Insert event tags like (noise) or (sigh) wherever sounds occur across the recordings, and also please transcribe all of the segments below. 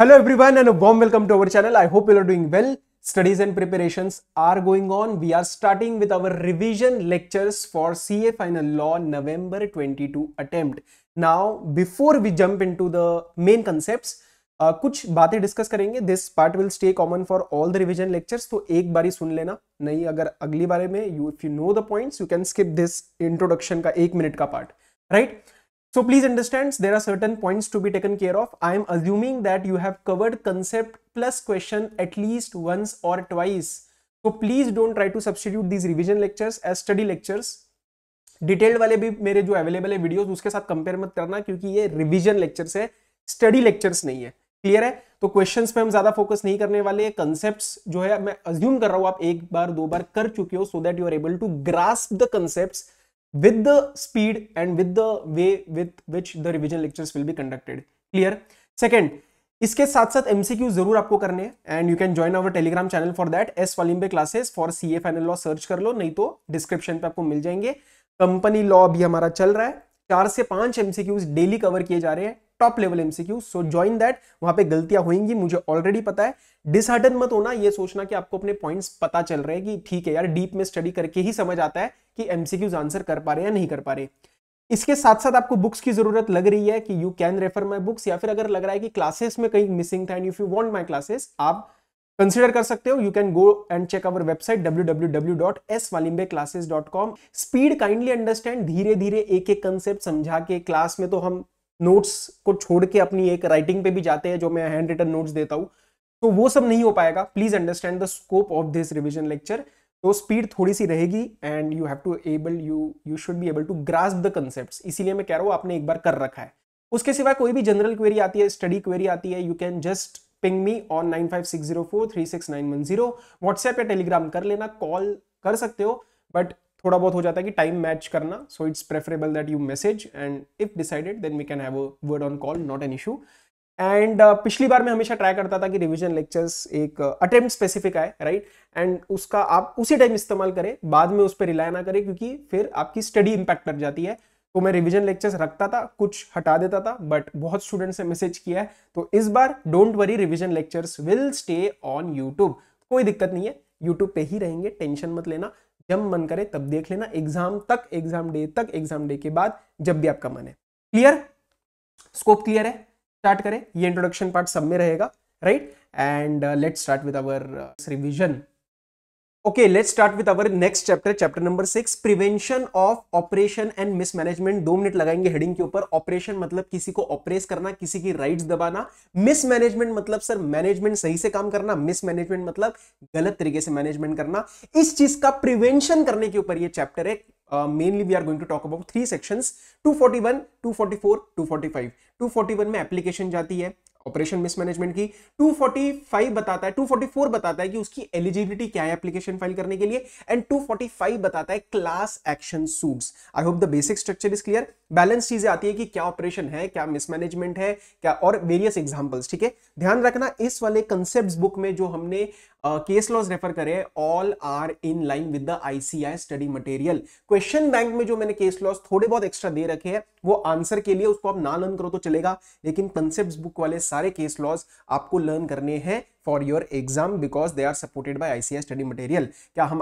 Hello everyone and a warm welcome to our channel. I hope you are doing well. Studies and preparations are going on. We are starting with our revision lectures for CA Final Law November 22 attempt. Now before we jump into the main concepts, Uh, कुछ बातें discuss करेंगे this part will stay common for all the revision lectures तो एक बारी सुन लेना नहीं अगर अगली बारे में you if you know the points you can skip this introduction का एक मिनट का part right right? So please understand there are certain points to be taken care of. I am assuming that you have covered concept plus question at least once or twice. So please don't try to substitute these revision lectures as study lectures. Detailed वाले भी मेरे जो available है videos उसके साथ compare मत करना क्योंकि ये रिवीजन लेक्चर्स है स्टडी लेक्चर्स नहीं है क्लियर है तो क्वेश्चंस पे हम ज्यादा फोकस नहीं करने वाले कॉन्सेप्ट्स जो है मैं अज्यूम कर रहा हूं आप एक बार दो बार कर चुके हो so that you are able to grasp the concepts with the speed and with the way with which the revision lectures will be conducted clear second इसके साथ साथ एमसीक्यू जरूर आपको करने हैं and you can join our Telegram channel for that S Walimbe classes for C A final law search कर लो नहीं तो डिस्क्रिप्शन पे आपको मिल जाएंगे कंपनी लॉ भी हमारा चल रहा है चार से पांच एमसीक्यूज डेली कवर किए जा रहे हैं top level MCQ so join that वहां पे गलतियां होंगी मुझे ऑलरेडी पता है डिसहार्टन मत होना ये सोचना कि आपको अपने पॉइंट्स पता चल रहे हैं कि ठीक है यार डीप में स्टडी करके ही समझ आता है कि एमसीक्यूज आंसर कर पा रहे या नहीं कर पा रहे इसके साथ साथ आपको बुक्स की जरूरत लग रही है कि you can refer my books या फिर अगर लग रहा है कि क्लासेस में कहीं मिसिंग था and if you want my classes आप कंसिडर कर सकते हो you can go and check our website www.swalimbe.classes.com speed kindly understand धीरे धीरे एक एक कंसेप्ट समझा के क्लास में तो हम नोट्स को छोड़ के अपनी एक राइटिंग पे भी जाते हैं जो मैं हैंड रिटन नोट्स देता हूँ तो वो सब नहीं हो पाएगा please understand the scope of this revision lecture तो स्पीड थोड़ी सी रहेगी and you have to able you you should be able to grasp the concept इसीलिए मैं कह रहा हूँ आपने एक बार कर रखा है उसके सिवा कोई भी जनरल क्वेरी आती है स्टडी क्वेरी आती है you can just ping me on nine five six zero four three six nine one zero WhatsApp या टेलीग्राम कर लेना कॉल कर सकते हो बट थोड़ा बहुत हो जाता है कि टाइम मैच करना so it's preferable that you message and if decided then we can have a word on call not an issue and पिछली बार मैं हमेशा ट्राई करता था कि रिविजन लेक्चर्स एक अटेम्प्ट uh, स्पेसिफिक आए राइट एंड उसका आप उसी टाइम इस्तेमाल करें बाद में उस पर रिलाय ना करें क्योंकि फिर आपकी स्टडी इम्पैक्ट कर जाती है तो मैं रिविजन लेक्चर्स रखता था कुछ हटा देता था बट बहुत स्टूडेंट्स ने मैसेज किया है तो इस बार don't worry revision lectures will stay on YouTube कोई दिक्कत नहीं है यूट्यूब पे ही रहेंगे टेंशन मत लेना जब मन करे तब देख लेना एग्जाम तक एग्जाम डे तक एग्जाम डे के बाद जब भी आपका मन है क्लियर स्कोप क्लियर है स्टार्ट करें ये इंट्रोडक्शन पार्ट सब में रहेगा right and let's start with our revision okay let's start with our next chapter chapter number six prevention of operation and mismanagement दो मिनट लगाएंगे हेडिंग के ऊपर ऑपरेशन मतलब किसी को ऑपरेस करना किसी की राइट दबाना मिसमैनेजमेंट मतलब सर मैनेजमेंट सही से काम करना मिसमैनेजमेंट मतलब गलत तरीके से मैनेजमेंट करना इस चीज का प्रिवेंशन करने के ऊपर यह चैप्टर है mainly we are going to talk about three section two two two forty forty one four forty five two forty one में एप्लीकेशन जाती है ऑपरेशन मिसमैनेजमेंट की 245 बताता है 244 बताता है कि उसकी एलिजिबिलिटी क्या है एप्लीकेशन फाइल करने के लिए एंड 245 बताता है class action suits I hope the basic structure is clear balance चीजें आती है कि क्या ऑपरेशन है क्या मिसमैनेजमेंट है क्या और वेरियस एग्जाम्पल्स ठीक है ध्यान रखना इस वाले कंसेप्ट बुक में जो हमने केस लॉज रेफर करे all are in line with the ICI study material question bank में जो मैंने केस लॉज थोड़े बहुत एक्स्ट्रा दे रखे हैं वो आंसर के लिए उसको आप ना लर्न करो तो चलेगा लेकिन कंसेप्ट बुक वाले साथ सारे केस लॉज आपको लर्न करने हैं for your exam because they are supported by ICI study material क्या हम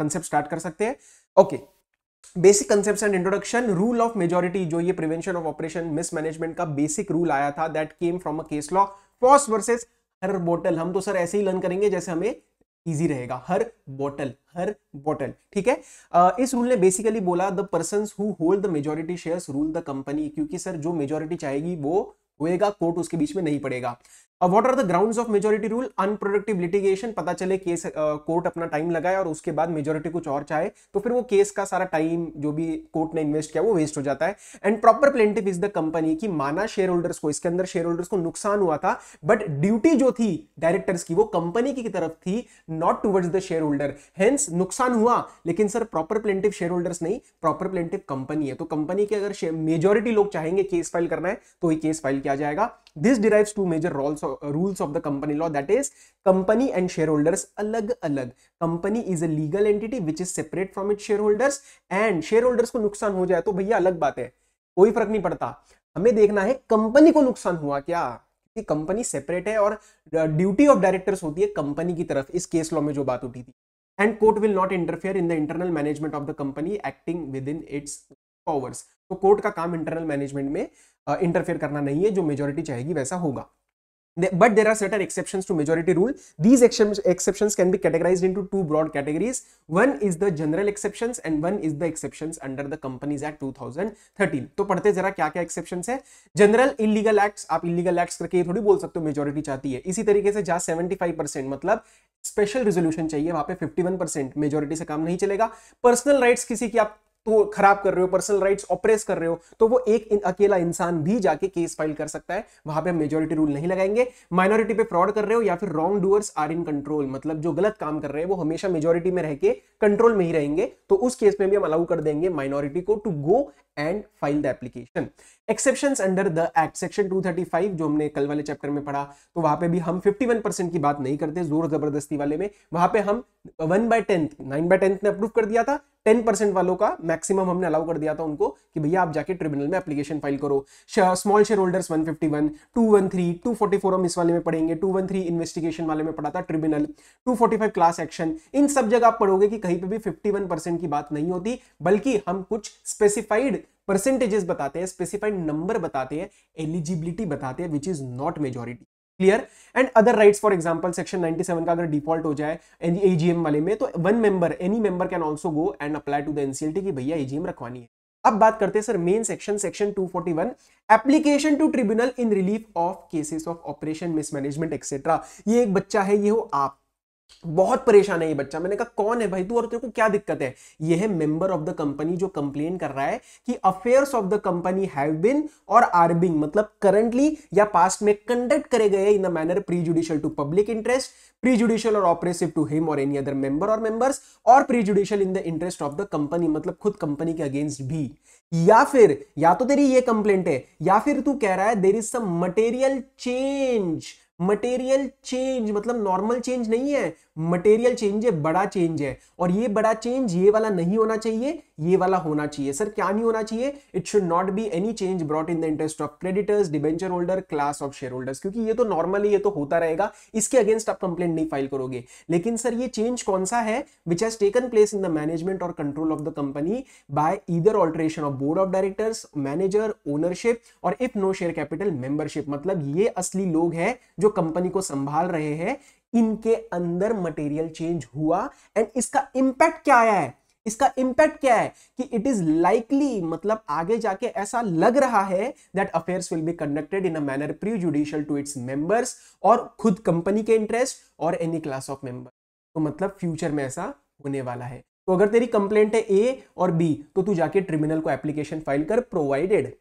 कंसेप्ट स्टार्ट कर सकते हैं okay okay. Basic concept and introduction rule of majority जो ये प्रिवेंशन ऑफ ऑपरेशन मिसमैनेजमेंट का बेसिक रूल आया था that came from a case law Foss versus Harbottle हम तो सर ऐसे ही लर्न करेंगे जैसे हमें इजी रहेगा हर बोटल हर बोटल ठीक है uh, इस रूल ने बेसिकली बोला the person who hold the majority share rule the company क्योंकि सर जो मेजोरिटी चाहेगी वो होएगा कोर्ट उसके बीच में नहीं पड़ेगा अब what are the grounds of majority rule unproductive litigation पता चले केस कोर्ट uh, अपना टाइम लगाए और उसके बाद मेजोरिटी कुछ और चाहे तो फिर वो केस का सारा टाइम जो भी कोर्ट ने इन्वेस्ट किया वो वेस्ट हो जाता है and proper plaintiff is the company की माना शेयर होल्डर्स को इसके अंदर शेयर होल्डर्स को नुकसान हुआ था बट ड्यूटी जो थी डायरेक्टर्स की वो कंपनी की तरफ थी not towards the share holder hence नुकसान हुआ लेकिन sir proper plaintiff share holders नहीं प्रॉपर प्लेंटिव कंपनी है तो कंपनी के अगर मेजोरिटी लोग चाहेंगे केस फाइल करना है तो ही केस फाइल किया जाएगा this derive to major roles rules of the company law that is company and share holders अलग अलग company is a legal entity which is separate from it share holders and share holders को नुकसान हो जाए तो भैया अलग बात है कोई फर्क नहीं पड़ता हमें देखना है कंपनी को नुकसान हुआ क्या क्योंकि कंपनी सेपरेट है और ड्यूटी ऑफ डायरेक्टर्स होती है कंपनी की तरफ इस केस लॉ में जो बात उठी थी and court will not interfere in the internal management of the company acting within its powers तो कोर्ट का काम इंटरनल मैनेजमेंट में इंटरफेयर करना नहीं है जो मेजोरिटी चाहेगी वैसा होगा but there are certain exception to majority rule these exception can be categorise into two broad categories one is the general exception and one is the exception under the companies act two thousand thirteen तो पढ़ते जरा क्या क्या exception है general illegal act आप illegal act करके थोड़ी बोल सकते हो मेजोरिटी चाहती है इसी तरीके से जहां सेवेंटी फाइव परसेंट मतलब स्पेशल रेजोल्यूशन चाहिए वहां पे फिफ्टी वन परसेंट मेजोरिटी से काम नहीं चलेगा पर्सनल राइट किसी की आप तो खराब कर रहे हो पर्सनल राइट्स ऑपरेस कर रहे हो तो वो एक इन, अकेला इंसान भी जाके केस फाइल कर सकता है वहां पे हम मेजोरिटी रूल नहीं लगाएंगे माइनॉरिटी पे फ्रॉड कर रहे हो या फिर wrong doers are in control मतलब जो गलत काम कर रहे हैं वो हमेशा मेजोरिटी में रह के कंट्रोल में ही रहेंगे तो उस केस में भी हम अलाउ कर देंगे माइनॉरिटी को to go and file the application exception under the act section 235 जो हमने कल वाले चैप्टर में पढ़ा तो वहां पे भी हम 51 परसेंट की बात नहीं करते जोर जबरदस्ती वाले में वहां पे हम one by tenth nine by tenth ने अप्रूव कर दिया था टेन परसेंट वालों का मैक्सिमम हमने अलाउ कर दिया था उनको कि भैया आप जाके ट्रिब्यूनल में एप्लीकेशन फाइल करो स्मॉल शेयर होल्डर्स 151, 213, हम इस वाले में पढ़ेंगे 213 इन्वेस्टिगेशन वाले में पढ़ा था ट्रिब्यूनल फाइव क्लास एक्शन इन सब जगह आप पढ़ोगे कि कहीं पर भी वन परसेंट की बात नहीं होती बल्कि हम कुछ स्पेसिफाइड परसेंटेजेस बताते हैं स्पेसिफाइड नंबर बताते हैं एलिजिबिलिटी बताते हैं which is not majority clear and other rights for example section 97 का अगर डिफॉल्ट हो जाए एजीएम वाले में तो one member any member can also go and apply to the NCLT की भैया एजीएम रखवानी है अब बात करते हैं sir main section section 241 application to tribunal in relief of cases of operation mismanagement etcetera ये एक बच्चा है ये हो आप बहुत परेशान है ये बच्चा मैंने कहा कौन है भाई तू और तेरे को क्या दिक्कत है ये है मेंबर ऑफ द कंपनी जो कंप्लेन कर रहा है कि affairs of the company have been और आर बिंग मतलब करंटली या पास्ट में कंडक्ट करे गए in the manner prejudicial to public interest prejudicial और ऑपरेसिव टू हिम और एनी अदर मेंबर और मेंबर्स और prejudicial in the interest of the company मतलब खुद कंपनी के अगेंस्ट भी या फिर या तो तेरी ये कंप्लेंट है या फिर तू कह रहा है there is some material change material change मतलब नॉर्मल चेंज नहीं है मटेरियल चेंज है बड़ा चेंज है और ये बड़ा चेंज ये वाला नहीं होना चाहिए ये वाला होना चाहिए सर क्या नहीं होना चाहिए it should not be any change brought in the interest of creditors debenture holder class of share holders क्योंकि ये तो नॉर्मली ये तो होता रहेगा इसके अगेंस्ट आप कंप्लेन नहीं फाइल करोगे लेकिन सर ये चेंज कौन सा है which has taken place in the management और control of the company by either alteration of board of directors manager ownership और if no share capital membership मतलब ये असली लोग हैं जो जो कंपनी को संभाल रहे हैं इनके अंदर मटेरियल चेंज हुआ एंड इसका इंपैक्ट क्या आया है इसका इंपैक्ट क्या है कि इट इज लाइकली मतलब आगे जाके ऐसा लग रहा है that affairs will be conducted in a manner prejudicial to its members और खुद कंपनी के इंटरेस्ट और एनी क्लास ऑफ मेंबर तो मतलब फ्यूचर में ऐसा होने वाला है तो अगर तेरी कंप्लेंट है ए और बी तो तू जाके ट्रिब्यूनल को एप्लीकेशन फाइल कर provided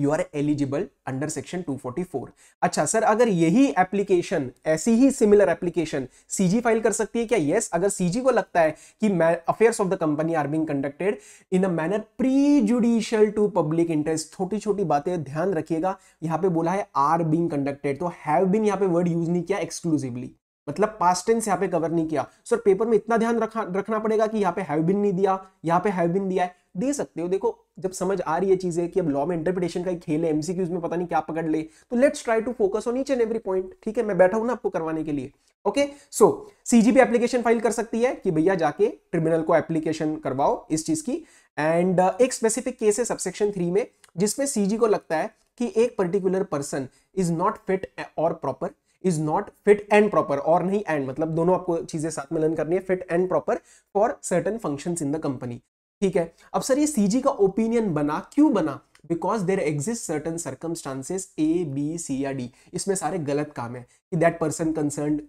you are eligible under section 244 अच्छा सर अगर यही एप्लीकेशन ऐसी ही सिमिलर एप्लीकेशन सीजी फाइल कर सकती है क्या यस yes, अगर सीजी को लगता है कि affairs of the company are being conducted in a manner prejudicial to public interest छोटी छोटी बातें ध्यान रखिएगा यहाँ पे बोला है आर बीइंग कंडक्टेड तो हैव बिन यहाँ पे वर्ड यूज नहीं किया एक्सक्लूसिवली मतलब पास टेंस यहाँ पे कवर नहीं किया सर पेपर में इतना ध्यान रखा रखना पड़ेगा कि यहाँ पे हैव बिन नहीं दिया यहाँ पे हैव बिन दिया है दे सकते हो देखो जब समझ आ रही है चीजें कि अब लॉ में इंटरप्रिटेशन का एक खेल है एमसीक्यूज में पता नहीं क्या पकड़ ले तो let's try to focus on each and every point ठीक है मैं बैठा हूं ना आपको करवाने के लिए ओके सो सीजीपी एप्लीकेशन फाइल कर सकती है कि भैया जाके ट्रिब्यूनल को एप्लीकेशन करवाओ इस चीज की एंड uh, एक स्पेसिफिक केस है सबसेक्शन थ्री में जिसमें सीजी को लगता है कि एक particular person is not fit और proper is not fit and proper और नहीं एंड मतलब दोनों आपको चीजें साथ में लर्न करनी है fit and proper for certain function in the company ठीक है अब सर ये सीजी का ओपिनियन बना क्यों बना because there exist certain circumstances A B C या डी इसमें सारे गलत काम है कि that person concerned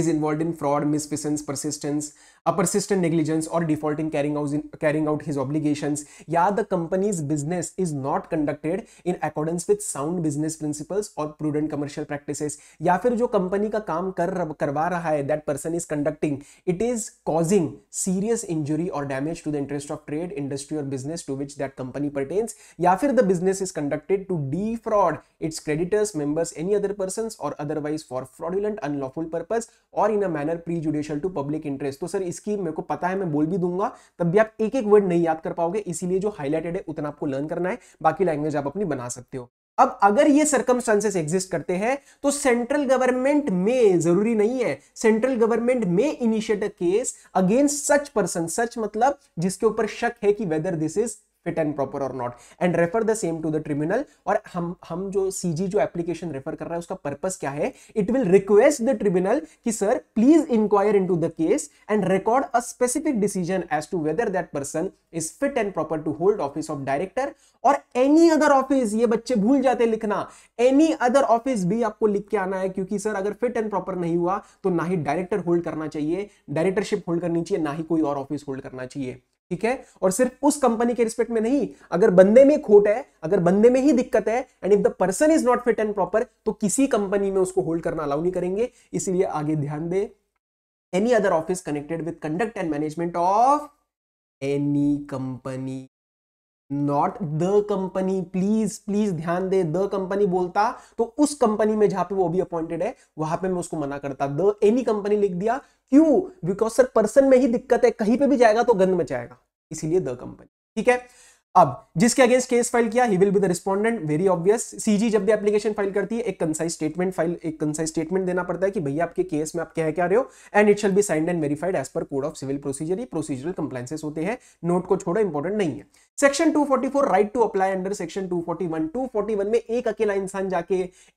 is involved in fraud misfeasance persistence persistent negligence और default in carrying out out, in carrying out his obligations yeah the company's business is not conducted in accordance with sound business principles or prudent या फिर जो company का काम कर करवा रहा है that person is conducting it is causing serious injury और damage to the interest of trade industry और business to which that company pertains या फिर the business is conducted to defraud its creditors members any other person और otherwise for fraudulent unlawful purpose और in a manner judicial to public interest तो sir इसकी मेरे को पता है मैं बोल भी दूंगा तब भी आप एक एक वर्ड नहीं याद कर पाओगे इसीलिए जो हाईलाइटेड है उतना आपको लर्न करना है बाकी लैंग्वेज आप अपनी बना सकते हो अब अगर ये सर्कमस्टांसेस एग्जिस्ट करते हैं तो सेंट्रल गवर्नमेंट में जरूरी नहीं है central government may initiate a case against such person such मतलब जिसके ऊपर शक है कि whether this is fit and proper और not and refer the same to the tribunal और हम हम जो सी जी जो एप्लीकेशन रेफर कर रहा है उसका पर्पज क्या है it will request the tribunal कि sir please inquire into the case and record a specific decision as to whether that person is fit and proper to hold office of director और any other office ये बच्चे भूल जाते लिखना any other office भी आपको लिख के आना है क्योंकि सर अगर फिट एंड प्रॉपर नहीं हुआ तो ना ही डायरेक्टर होल्ड करना चाहिए डायरेक्टरशिप होल्ड करनी चाहिए ना ही कोई और ऑफिस होल्ड करना चाहिए ठीक है और सिर्फ उस कंपनी के रिस्पेक्ट में नहीं अगर बंदे में खोट है अगर बंदे में ही दिक्कत है and if the person is not fit and proper तो किसी कंपनी में उसको होल्ड करना अलाउ नहीं करेंगे इसलिए आगे ध्यान दे any other office connected with conduct and management of any company not the company please please ध्यान दे द कंपनी बोलता तो उस कंपनी में जहां पे वो अभी अपॉइंटेड है वहां पे मैं उसको मना करता द एनी कंपनी लिख दिया क्यों बिकॉज सर पर्सन में ही दिक्कत है कहीं पे भी जाएगा तो गंद मचाएगा इसीलिए द कंपनी ठीक है अब जिसके अगेंस्ट केस फाइल किया he will be the respondent very obvious CG जब भी एप्लीकेशन फाइल करती है एक कंसाइज स्टेटमेंट फाइल एक कंसाइज स्टेटमेंट देना पड़ता है कि भैया आपके केस में आप कह क्या रहे हो and it shall be signed and verified as per code of civil procedure ये प्रोसीजरल कंप्लाइंसेस होते हैं नोट को छोड़ो इंपॉर्टेंट नहीं है section 244 right to apply under section 241 241 में एक अकेला इंसान जाके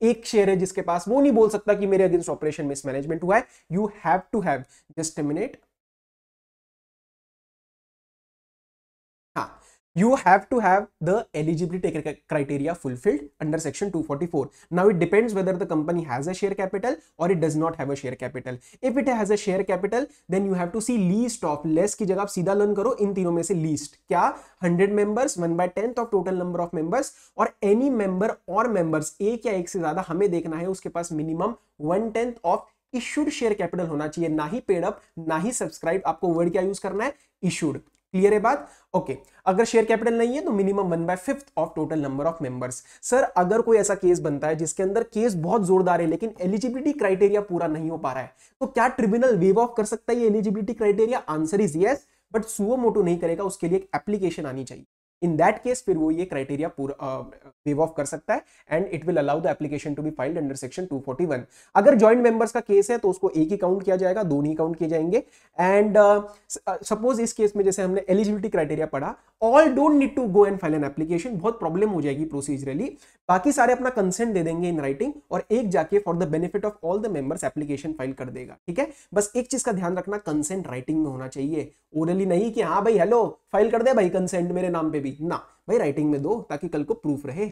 एक शेयर है जिसके पास वो नहीं बोल सकता कि मेरे अगेंस्ट ऑपरेशन मिसमैनेजमेंट हुआ है you have to have just minute you have to have the eligibility criteria fulfilled under section 244 now it depends whether the company has a share capital or it does not have a share capital if it has a share capital then you have to see least of less ki jagah aap seedha learn karo in तीनों mein se least kya 100 members 1 by 10th of total number of members or any member or members ek ya ek se zyada hame dekhna hai uske paas minimum 1 10th of issued share capital होना चाहिए ना ही paid up ना ही subscribe आपको word क्या use करना है issued clear है बात ओके okay. अगर शेयर कैपिटल नहीं है तो minimum one by fifth of total number of members sir अगर कोई ऐसा केस बनता है जिसके अंदर केस बहुत जोरदार है लेकिन एलिजिबिलिटी क्राइटेरिया पूरा नहीं हो पा रहा है तो क्या ट्रिब्यूनल वेव ऑफ कर सकता है ये eligibility criteria answer is yes but suo motu नहीं करेगा उसके लिए एक एप्लीकेशन आनी चाहिए इन दैट केस फिर वो ये क्राइटेरिया पूरा वेव ऑफ कर सकता है and it will allow the application to be filed under section 241 अगर ज्वाइंट मेंबर्स का केस है तो उसको एक ही काउंट किया जाएगा दो नहीं काउंट किए जाएंगे एंड सपोज uh, इस केस में जैसे हमने एलिजिबिलिटी क्राइटेरिया पढ़ा all don't need to go and file an application बहुत प्रॉब्लम हो जाएगी प्रोसीजरली बाकी सारे अपना कंसेंट दे देंगे इन राइटिंग और एक जाके for the benefit of all the members application file कर देगा ठीक है बस एक चीज का ध्यान रखना कंसेंट राइटिंग में होना चाहिए ओरली नहीं कि हाँ भाई हेलो फाइल कर दे भाई कंसेंट मेरे नाम पे भी ना भाई राइटिंग में दो ताकि कल को प्रूफ रहे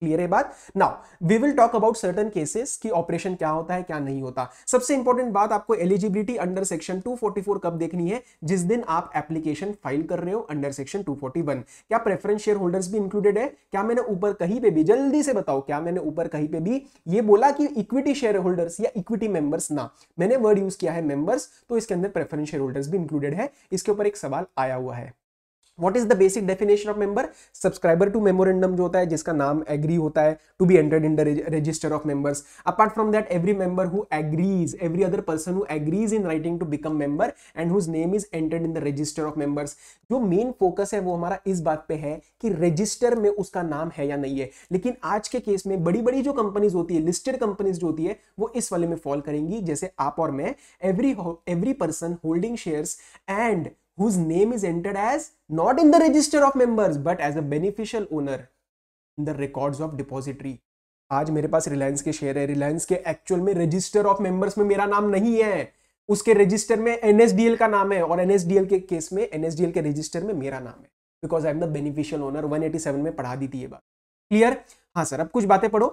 क्लियर है बात now we will talk about certain cases की ऑपरेशन क्या होता है क्या नहीं होता सबसे इंपॉर्टेंट बात आपको एलिजिबिलिटी अंडर सेक्शन 244 कब देखनी है जिस दिन आप एप्लीकेशन फाइल कर रहे हो अंडर सेक्शन 241 क्या प्रेफरेंस शेयर होल्डर्स भी इंक्लूडेड है क्या मैंने ऊपर कहीं पे भी जल्दी से बताओ क्या मैंने ऊपर कहीं पे भी ये बोला कि इक्विटी शेयर होल्डर्स या इक्विटी मेंबर्स ना मैंने वर्ड यूज किया है मेंबर्स तो इसके अंदर प्रेफरेंस शेयर होल्डर्स भी इंक्लूडेड है इसके ऊपर एक सवाल आया हुआ है what is the basic definition of member subscriber to memorandum जो होता है जिसका नाम एग्री होता है to be entered in the register of members apart from that every member who agrees every other person who agrees in writing to become member and whose name is entered in the register of members जो main focus है वो हमारा इस बात पे है कि register में उसका नाम है या नहीं है लेकिन आज के केस में बड़ी बड़ी जो कंपनीज होती है लिस्टेड कंपनीज जो होती है वो इस वाले में फॉल करेंगी जैसे आप और मैं every every person holding shares and whose name is entered as not in the register of members but as a beneficial owner in the records of depository आज मेरे पास रिलायंस के शेयर है रिलायंस के एक्चुअल में रजिस्टर ऑफ मेंबर्स में मेरा नाम नहीं है उसके रजिस्टर में एनएसडीएल का नाम है और एनएसडीएल के केस में एनएसडीएल के रजिस्टर में मेरा नाम है because I am the beneficial owner 187 में पढ़ा दी थी ये बात क्लियर हाँ सर अब कुछ बातें पढ़ो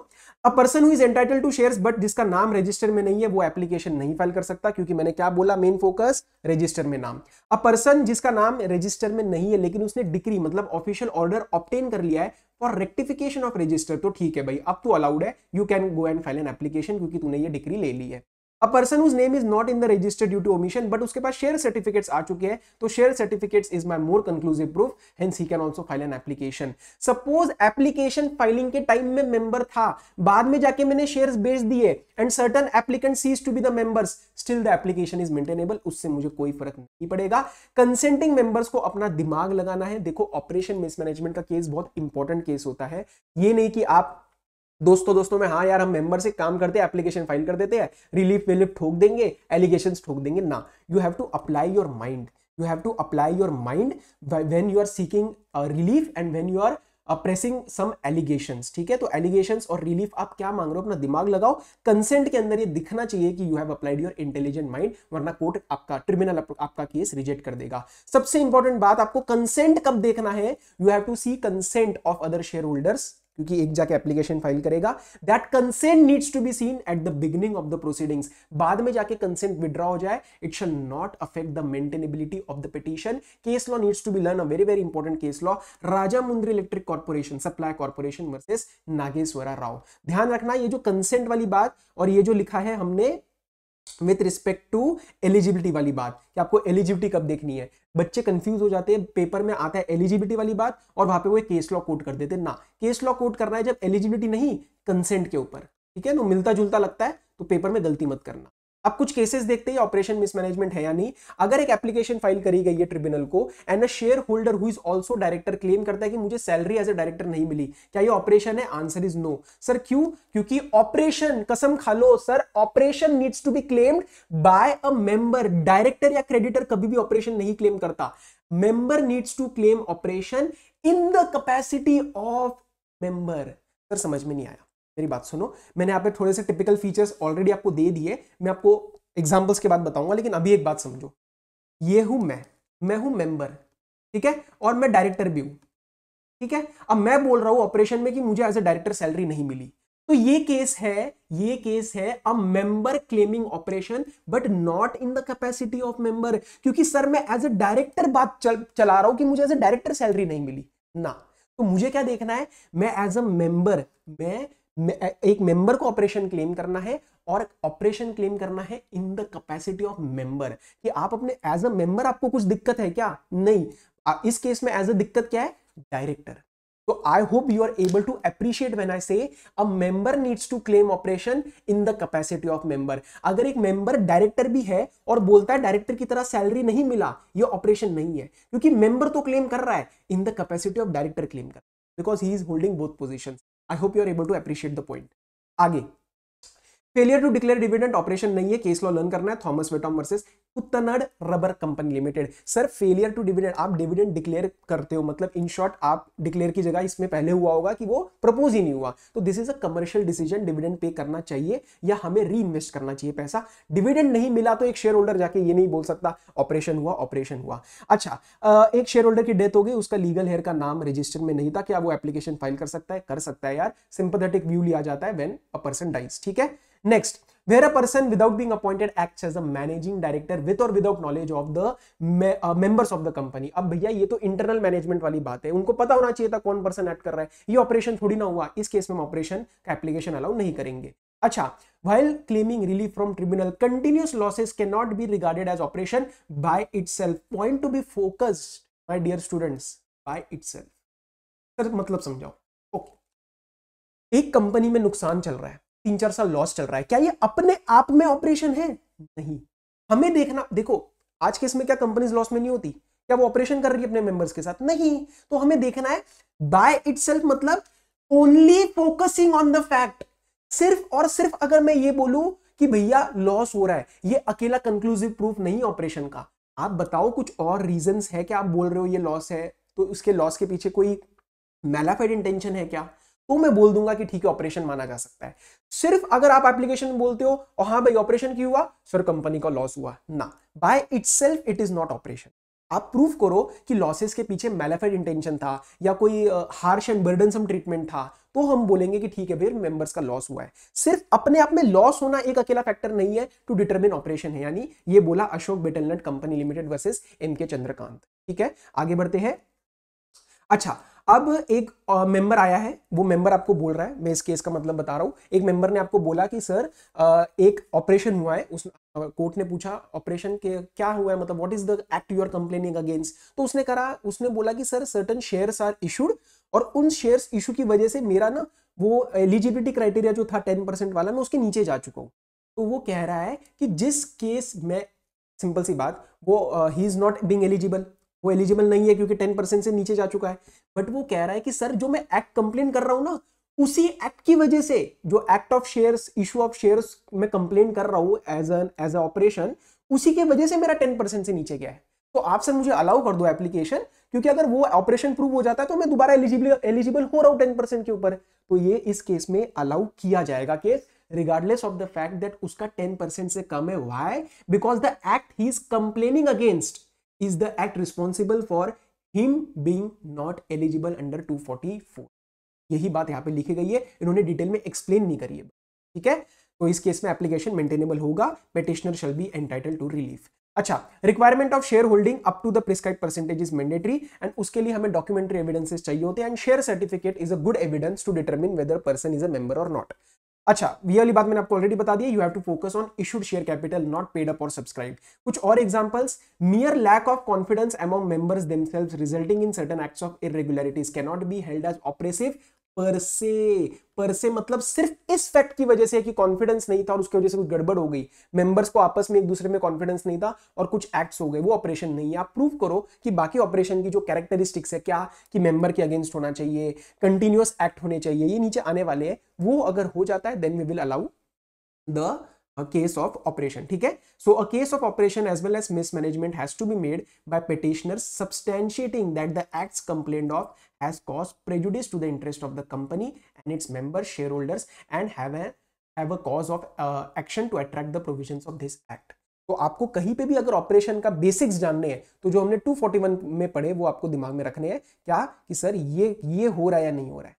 a person who is entitled to share but जिसका नाम रजिस्टर में नहीं है वो एप्लीकेशन नहीं फाइल कर सकता क्योंकि मैंने क्या बोला मेन फोकस रजिस्टर में नाम अ पर्सन जिसका नाम रजिस्टर में नहीं है लेकिन उसने डिग्री मतलब ऑफिशियल ऑर्डर ऑप्टेन कर लिया है फॉर रेक्टिफिकेशन ऑफ रजिस्टर तो ठीक है भाई अब तो अलाउड है you can go and file an application क्योंकि तूने ये डिग्री ले ली है a person whose name is not in the register due to omission but उसके पास शेयर सर्टिफिकेट्स आ चुके हैं तो share certificates is my more conclusive proof hence he can also file an application suppose application filing के time में member था बाद में जाके मैंने शेयर्स बेच दिए and certain applicant ceases to be the members still the application is maintainable उससे मुझे कोई फर्क नहीं पड़ेगा कंसेंटिंग मेंबर्स को अपना दिमाग लगाना है देखो ऑपरेशन मिसमैनेजमेंट का केस बहुत इंपॉर्टेंट केस होता है ये नहीं कि आप दोस्तों दोस्तों में हाँ यार हम मेंबर से काम करते हैं एप्लीकेशन फाइल कर देते हैं रिलीफ विलीफ ठोक देंगे एलिगेशन ठोक देंगे ना you have to apply your mind you have to apply your mind when you are seeking relief and when you are pressing some allegation ठीक है तो एलिगेशन और रिलीफ आप क्या मांग रहे हो अपना दिमाग लगाओ कंसेंट के अंदर ये दिखना चाहिए कि you have applied your intelligent mind वरना कोर्ट आपका ट्रिब्यूनल आपका केस रिजेक्ट कर देगा सबसे इंपॉर्टेंट बात आपको कंसेंट कब देखना है you have to see consent of other share holders क्योंकि एक जाके एप्लीकेशन फाइल करेगा that consent needs to be seen at the beginning of the proceedings बाद में जाके कंसेंट विड्रॉ हो जाए it shall not affect the maintainability of the petition case law needs to be learn a very very important case law Rajahmundry electric corporation supply corporation versus Nageswara Rao ध्यान रखना ये जो consent वाली बात और ये जो लिखा है हमने विथ रिस्पेक्ट टू एलिजिबिलिटी वाली बात कि आपको एलिजिबिलिटी कब देखनी है बच्चे कंफ्यूज हो जाते हैं पेपर में आता है एलिजिबिलिटी वाली बात और वहां पे वो केस लॉ कोट कर देते हैं ना केस लॉ कोट करना है जब एलिजिबिलिटी नहीं कंसेंट के ऊपर ठीक है ना तो मिलता जुलता लगता है तो पेपर में गलती मत करना अब कुछ केसेस देखते हैं ऑपरेशन मिसमैनेजमेंट है या नहीं अगर एक एप्लीकेशन फाइल करी गई है ट्रिब्यूनल को and a share holder who is also director claim करता है कि मुझे सैलरी एज ए डायरेक्टर नहीं मिली क्या ये ऑपरेशन है आंसर इज नो सर क्यों क्योंकि ऑपरेशन कसम खा लो sir oppression needs to be claimed by a member director या क्रेडिटर कभी भी ऑपरेशन नहीं क्लेम करता member needs to claim oppression in the capacity of member sir समझ में नहीं आया मेरी बात सुनो मैंने यहाँ पे थोड़े से टिपिकल फीचर्स ऑलरेडी आपको दे दिए मैं आपको एग्जाम्पल्स के बाद बताऊंगा लेकिन अभी एक बात समझो ये हूं मैं मैं हूं मेंबर ठीक है और मैं डायरेक्टर भी हूं ठीक है अब मैं बोल रहा हूं ऑपरेशन में कि मुझे एज ए डायरेक्टर सैलरी नहीं मिली तो ये केस है ये केस है a member claiming oppression but not in the capacity of member क्योंकि सर मैं एज ए डायरेक्टर बात चल, चला रहा हूं कि मुझे एज ए डायरेक्टर सैलरी नहीं मिली ना तो मुझे क्या देखना है मैं एज अ मेंबर मैं एक मेंबर को ऑपरेशन क्लेम करना है और ऑपरेशन क्लेम करना है in the capacity of member कि आप अपने एज अ मेंबर आपको कुछ दिक्कत है क्या नहीं इस केस में एज अ दिक्कत क्या है डायरेक्टर तो I hope you are able to appreciate when I say a member needs to claim oppression in the capacity of member अगर एक मेंबर डायरेक्टर भी है और बोलता है डायरेक्टर की तरह सैलरी नहीं मिला ये ऑपरेशन नहीं है क्योंकि मेंबर तो क्लेम कर रहा है in the capacity of director claim कर because he is holding both position I hope you are able to appreciate the point आगे failure to declare dividend oppression नहीं है केस लॉ लर्न करना है Thomas Vettom versus Uthanad rubber company limited sir failure to dividend आप dividend declare करते हो मतलब in short आप डिक्लेयर की जगह इसमें पहले हुआ होगा कि वो प्रपोज ही नहीं हुआ तो this is a commercial decision dividend pay करना चाहिए या हमें री इन्वेस्ट करना चाहिए पैसा डिविडेंड नहीं मिला तो एक शेयर होल्डर जाके ये नहीं बोल सकता ऑपरेशन हुआ ऑपरेशन हुआ अच्छा एक शेयर होल्डर की डेथ हो गई उसका लीगल हेयर का नाम रजिस्टर में नहीं था क्या वो एप्लीकेशन फाइल कर सकता है कर सकता है यार सिंपथेटिक व्यू लिया जाता है वेन अ पर्सन डाइज ठीक है next where a person without being appointed act as a managing director with और without knowledge of the members of the company अब भैया ये तो इंटरनल मैनेजमेंट वाली बात है उनको पता होना चाहिए था कौन पर्सन एक्ट कर रहा है ये ऑपरेशन थोड़ी ना हुआ इस केस में ऑपरेशन का एप्लीकेशन अलाउ नहीं करेंगे अच्छा while claiming relief from tribunal continuous losses can not be regarded as oppression by itself point to be focused my dear students by itself मतलब समझाओ ओके एक company में नुकसान चल रहा है तीन चार साल लॉस चल रहा है क्या ये अपने आप में ऑपरेशन है नहीं हमें देखना देखो आज के इसमें क्या कंपनीज लॉस में नहीं होती क्या वो ऑपरेशन कर रही है अपने मेंबर्स के साथ नहीं तो हमें देखना है बाय इट मतलब only focusing on the fact सिर्फ और सिर्फ अगर मैं ये बोलूं कि भैया लॉस हो रहा है ये अकेला कंक्लूसिव प्रूफ नहीं ऑपरेशन का आप बताओ कुछ और रीजंस है क्या आप बोल रहे हो ये लॉस है तो उसके लॉस के पीछे कोई मेलाफाइड इंटेंशन है क्या तो मैं बोल दूंगा कि ठीक है ऑपरेशन माना जा सकता है सिर्फ अगर आप एप्लीकेशन बोलते हो और हाँ भाई ऑपरेशन क्यों हुआ सर कंपनी का लॉस हुआ ना by it it is not oppression आप प्रूफ करो कि लॉसेस के पीछे मेलेफाइड इंटेंशन था या कोई हार्श एंड बर्डनसम ट्रीटमेंट था तो हम बोलेंगे कि ठीक है फिर मेंबर्स का लॉस हुआ है सिर्फ अपने आप में लॉस होना एक अकेला फैक्टर नहीं है टू डिटरमिन ऑपरेशन है यानी ये बोला Ashok betelnut company limited versus M K Chandrakanth ठीक है आगे बढ़ते हैं अच्छा अब एक मेंबर आया है वो मेंबर आपको बोल रहा है मैं इस केस का मतलब बता रहा हूँ एक मेंबर ने आपको बोला कि सर एक ऑपरेशन हुआ है उस कोर्ट ने पूछा ऑपरेशन के क्या हुआ है मतलब what is the act you are complaining against तो उसने करा उसने बोला कि sir certain shares are issued और उन शेयर्स इशू की वजह से मेरा ना वो एलिजिबिलिटी क्राइटेरिया जो था टेन परसेंट वाला मैं उसके नीचे जा चुका हूँ तो वो कह रहा है कि जिस केस में सिंपल सी बात वो he is not being eligible वो एलिजिबल नहीं है क्योंकि टेन परसेंट से नीचे जा चुका है बट वो कह रहा है कि सर जो मैं एक्ट कंप्लेन कर रहा हूँ ना उसी एक्ट की वजह से जो act of shares issue of shares में कंप्लेन कर रहा हूँ as an as a oppression उसी के वजह से मेरा टेन से नीचे गया है तो आप सर मुझे अलाउ कर दो एप्लीकेशन क्योंकि अगर वो ऑपरेशन प्रूव हो जाता है तो मैं दोबारा एलिजिबल एलिजिबल हो रहा हूं टेन परसेंट के ऊपर तो ये इस केस में अलाउ किया जाएगा case regardless of the fact that उसका टेन परसेंट से कम है why because the act he is complaining against is the act responsible for him being not eligible under 244 यही बात यहाँ पे लिखी गई है इन्होंने डिटेल में एक्सप्लेन नहीं करी है ठीक है तो इस केस में एप्लीकेशन मेंटेनेबल होगा petitioner shall be entitle to relief अच्छा requirement of share holding up to the prescribe percentage is mandatory and उसके लिए हमें डॉक्यूमेंट्री एविडेंसेस चाहिए होते हैं and share certificate is a good evidence to determine whether person is a member और not अच्छा ये वाली बात मैंने आपको ऑलरेडी बता दी you have to focus on issued share capital not paid up और सब्सक्राइब कुछ और examples mere lack of confidence among members themselves resulting in certain acts of irregularities can not be held as oppressive per se पर से मतलब सिर्फ इस fact की वजह से कि कॉन्फिडेंस नहीं था और उसकी वजह से कुछ गड़बड़ हो गई मेंबर्स को आपस में एक दूसरे में कॉन्फिडेंस नहीं था और कुछ एक्ट्स हो गए वो ऑपरेशन नहीं है आप प्रूव करो कि बाकी ऑपरेशन की जो कैरेक्टरिस्टिक्स है क्या कि मेंबर के अगेंस्ट होना चाहिए कंटिन्यूस एक्ट होने चाहिए ये नीचे आने वाले हैं वो अगर हो जाता है then we will allow the case of oppression ठीक है so a case of oppression as well as mismanagement has to be made by petitioner substantiating that the act complain of has cause prejudice to the interest of the company and its member share holders and have a have a cause of action to attract the provision of this act तो आपको कहीं पे भी अगर operation का basics जानने हैं तो जो हमने 241 में पढ़े वो आपको दिमाग में रखने हैं क्या कि सर ये ये हो रहा है या नहीं हो रहा है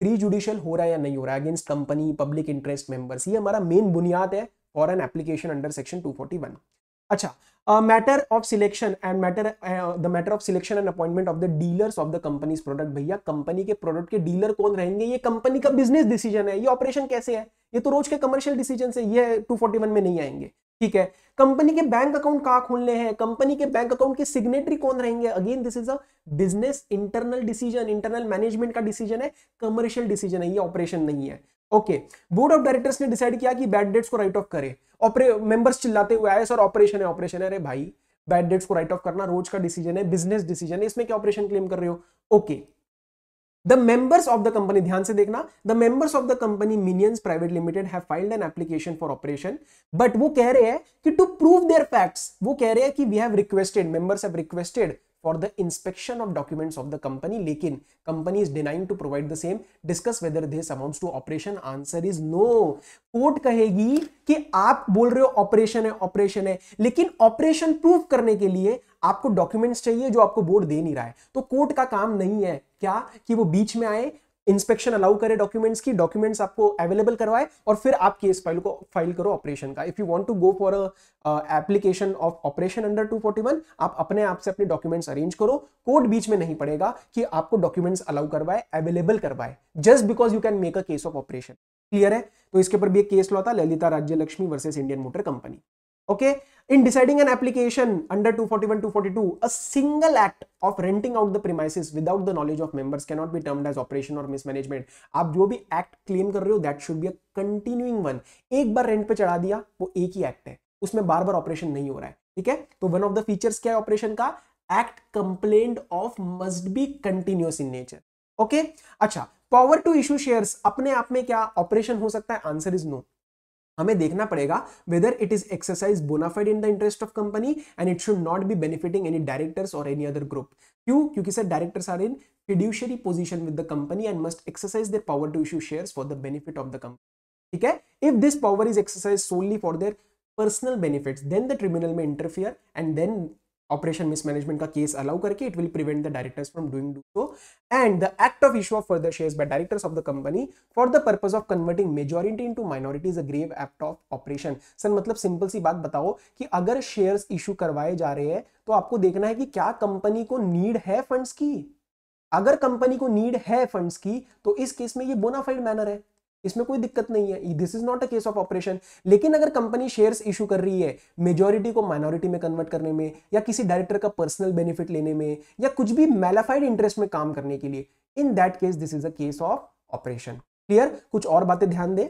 प्री जुडिशियल हो रहा है या नहीं हो रहा है against company public interest members ये हमारा मेन बुनियाद है for an an application under section two forty one अच्छा matter of selection and matter the matter of selection and appointment of the dealers of the companies product भैया company के product के dealer कौन रहेंगे ये कंपनी का बिजनेस डिसीजन है ये ऑपरेशन कैसे है ये तो रोज के कमर्शियल डिसीजन से ये 241 में नहीं आएंगे ठीक है कंपनी के बैंक अकाउंट कहाँ खोलने हैं कंपनी के बैंक अकाउंट के सिग्नेटरी कौन रहेंगे again this is a business internal decision internal management का डिसीजन है कमर्शियल डिसीजन है ये ऑपरेशन नहीं है ओके बोर्ड ऑफ डायरेक्टर्स ने डिसाइड किया कि बैड डेट्स को राइट ऑफ करे मेंबर्स चिल्लाते हुए आए सर ऑपरेशन है ऑपरेशन है अरे भाई बैड डेट्स को राइट ऑफ करना रोज का डिसीजन है बिजनेस डिसीजन है इसमें क्या ऑपरेशन क्लेम कर रहे हो okay the members of the company ध्यान से देखना the members of the company Minions private limited have filed an application for oppression but वो कह रहे हैं कि टू प्रूव देयर फैक्ट्स वो कह रहे हैं कि we have requested members have requested for the inspection of documents of the company लेकिन company is denying to provide the same discuss whether this amount to oppression answer is no court कहेगी कि आप बोल रहे हो operation है oppression है लेकिन ऑपरेशन प्रूव करने के लिए आपको डॉक्यूमेंट्स चाहिए जो आपको बोर्ड दे नहीं रहा है तो कोर्ट का काम नहीं है क्या कि वो बीच में आए इंस्पेक्शन अलाउ करे डॉक्यूमेंट्स की डॉक्यूमेंट्स आपको अवेलेबल करवाए और फिर आप केस फाइल को फाइल करो ऑपरेशन का if you want to go for a application of oppression under 241 आप अपने आप से अपने डॉक्यूमेंट्स अरेंज करो कोर्ट बीच में नहीं पड़ेगा कि आपको डॉक्यूमेंट्स अलाउ करवाए अवेलेबल करवाए just because you can make a case of oppression clear है तो इसके ऊपर भी एक केस लॉ था Lalitha Rajya Lakshmi versus Indian motor company okay okay? In deciding an application under 241 242, a single act of renting out the premises without the knowledge of members cannot be termed as operation or mismanagement. आप जो भी act claim कर रहे हो that should be a continuing one एक बार rent पे चढ़ा दिया वो एक ही एक्ट है उसमें बार बार ऑपरेशन नहीं हो रहा है ठीक है तो वन ऑफ द फीचर्स क्या है ऑपरेशन का act complaint of must be continuous in nature okay अच्छा पावर टू इशू शेयर्स अपने आप में क्या ऑपरेशन हो सकता है आंसर इज नो हमें देखना पड़ेगा whether it is exercise bonafide in the interest of company and it should not be benefiting any directors और एनी अदर ग्रुप क्यों क्योंकि sir directors are in fiduciary position with the company and must exercise their power to issue share for the benefit of the company ठीक है if this power is exercise solely for their personal benefits then the tribunal may interfere and then operation mismanagement का case allow करके it will prevent the directors from doing do so and the act of issue of further shares by directors of the company for the purpose of converting majority into minority is a grave act of oppression sir मतलब simple सी बात बताओ कि अगर shares issue करवाए जा रहे हैं तो आपको देखना है कि क्या कंपनी को नीड है फंड्स की अगर कंपनी को नीड है फंड्स की तो इस केस में ये बोनाफाइड मैनर है इसमें कोई दिक्कत नहीं है this is not a case of oppression लेकिन अगर कंपनी शेयर्स इशू कर रही है मेजोरिटी को माइनॉरिटी में कन्वर्ट करने में या किसी डायरेक्टर का पर्सनल बेनिफिट लेने में या कुछ भी मेलाफाइड इंटरेस्ट में काम करने के लिए in that case this is a case of oppression clear कुछ और बातें ध्यान दें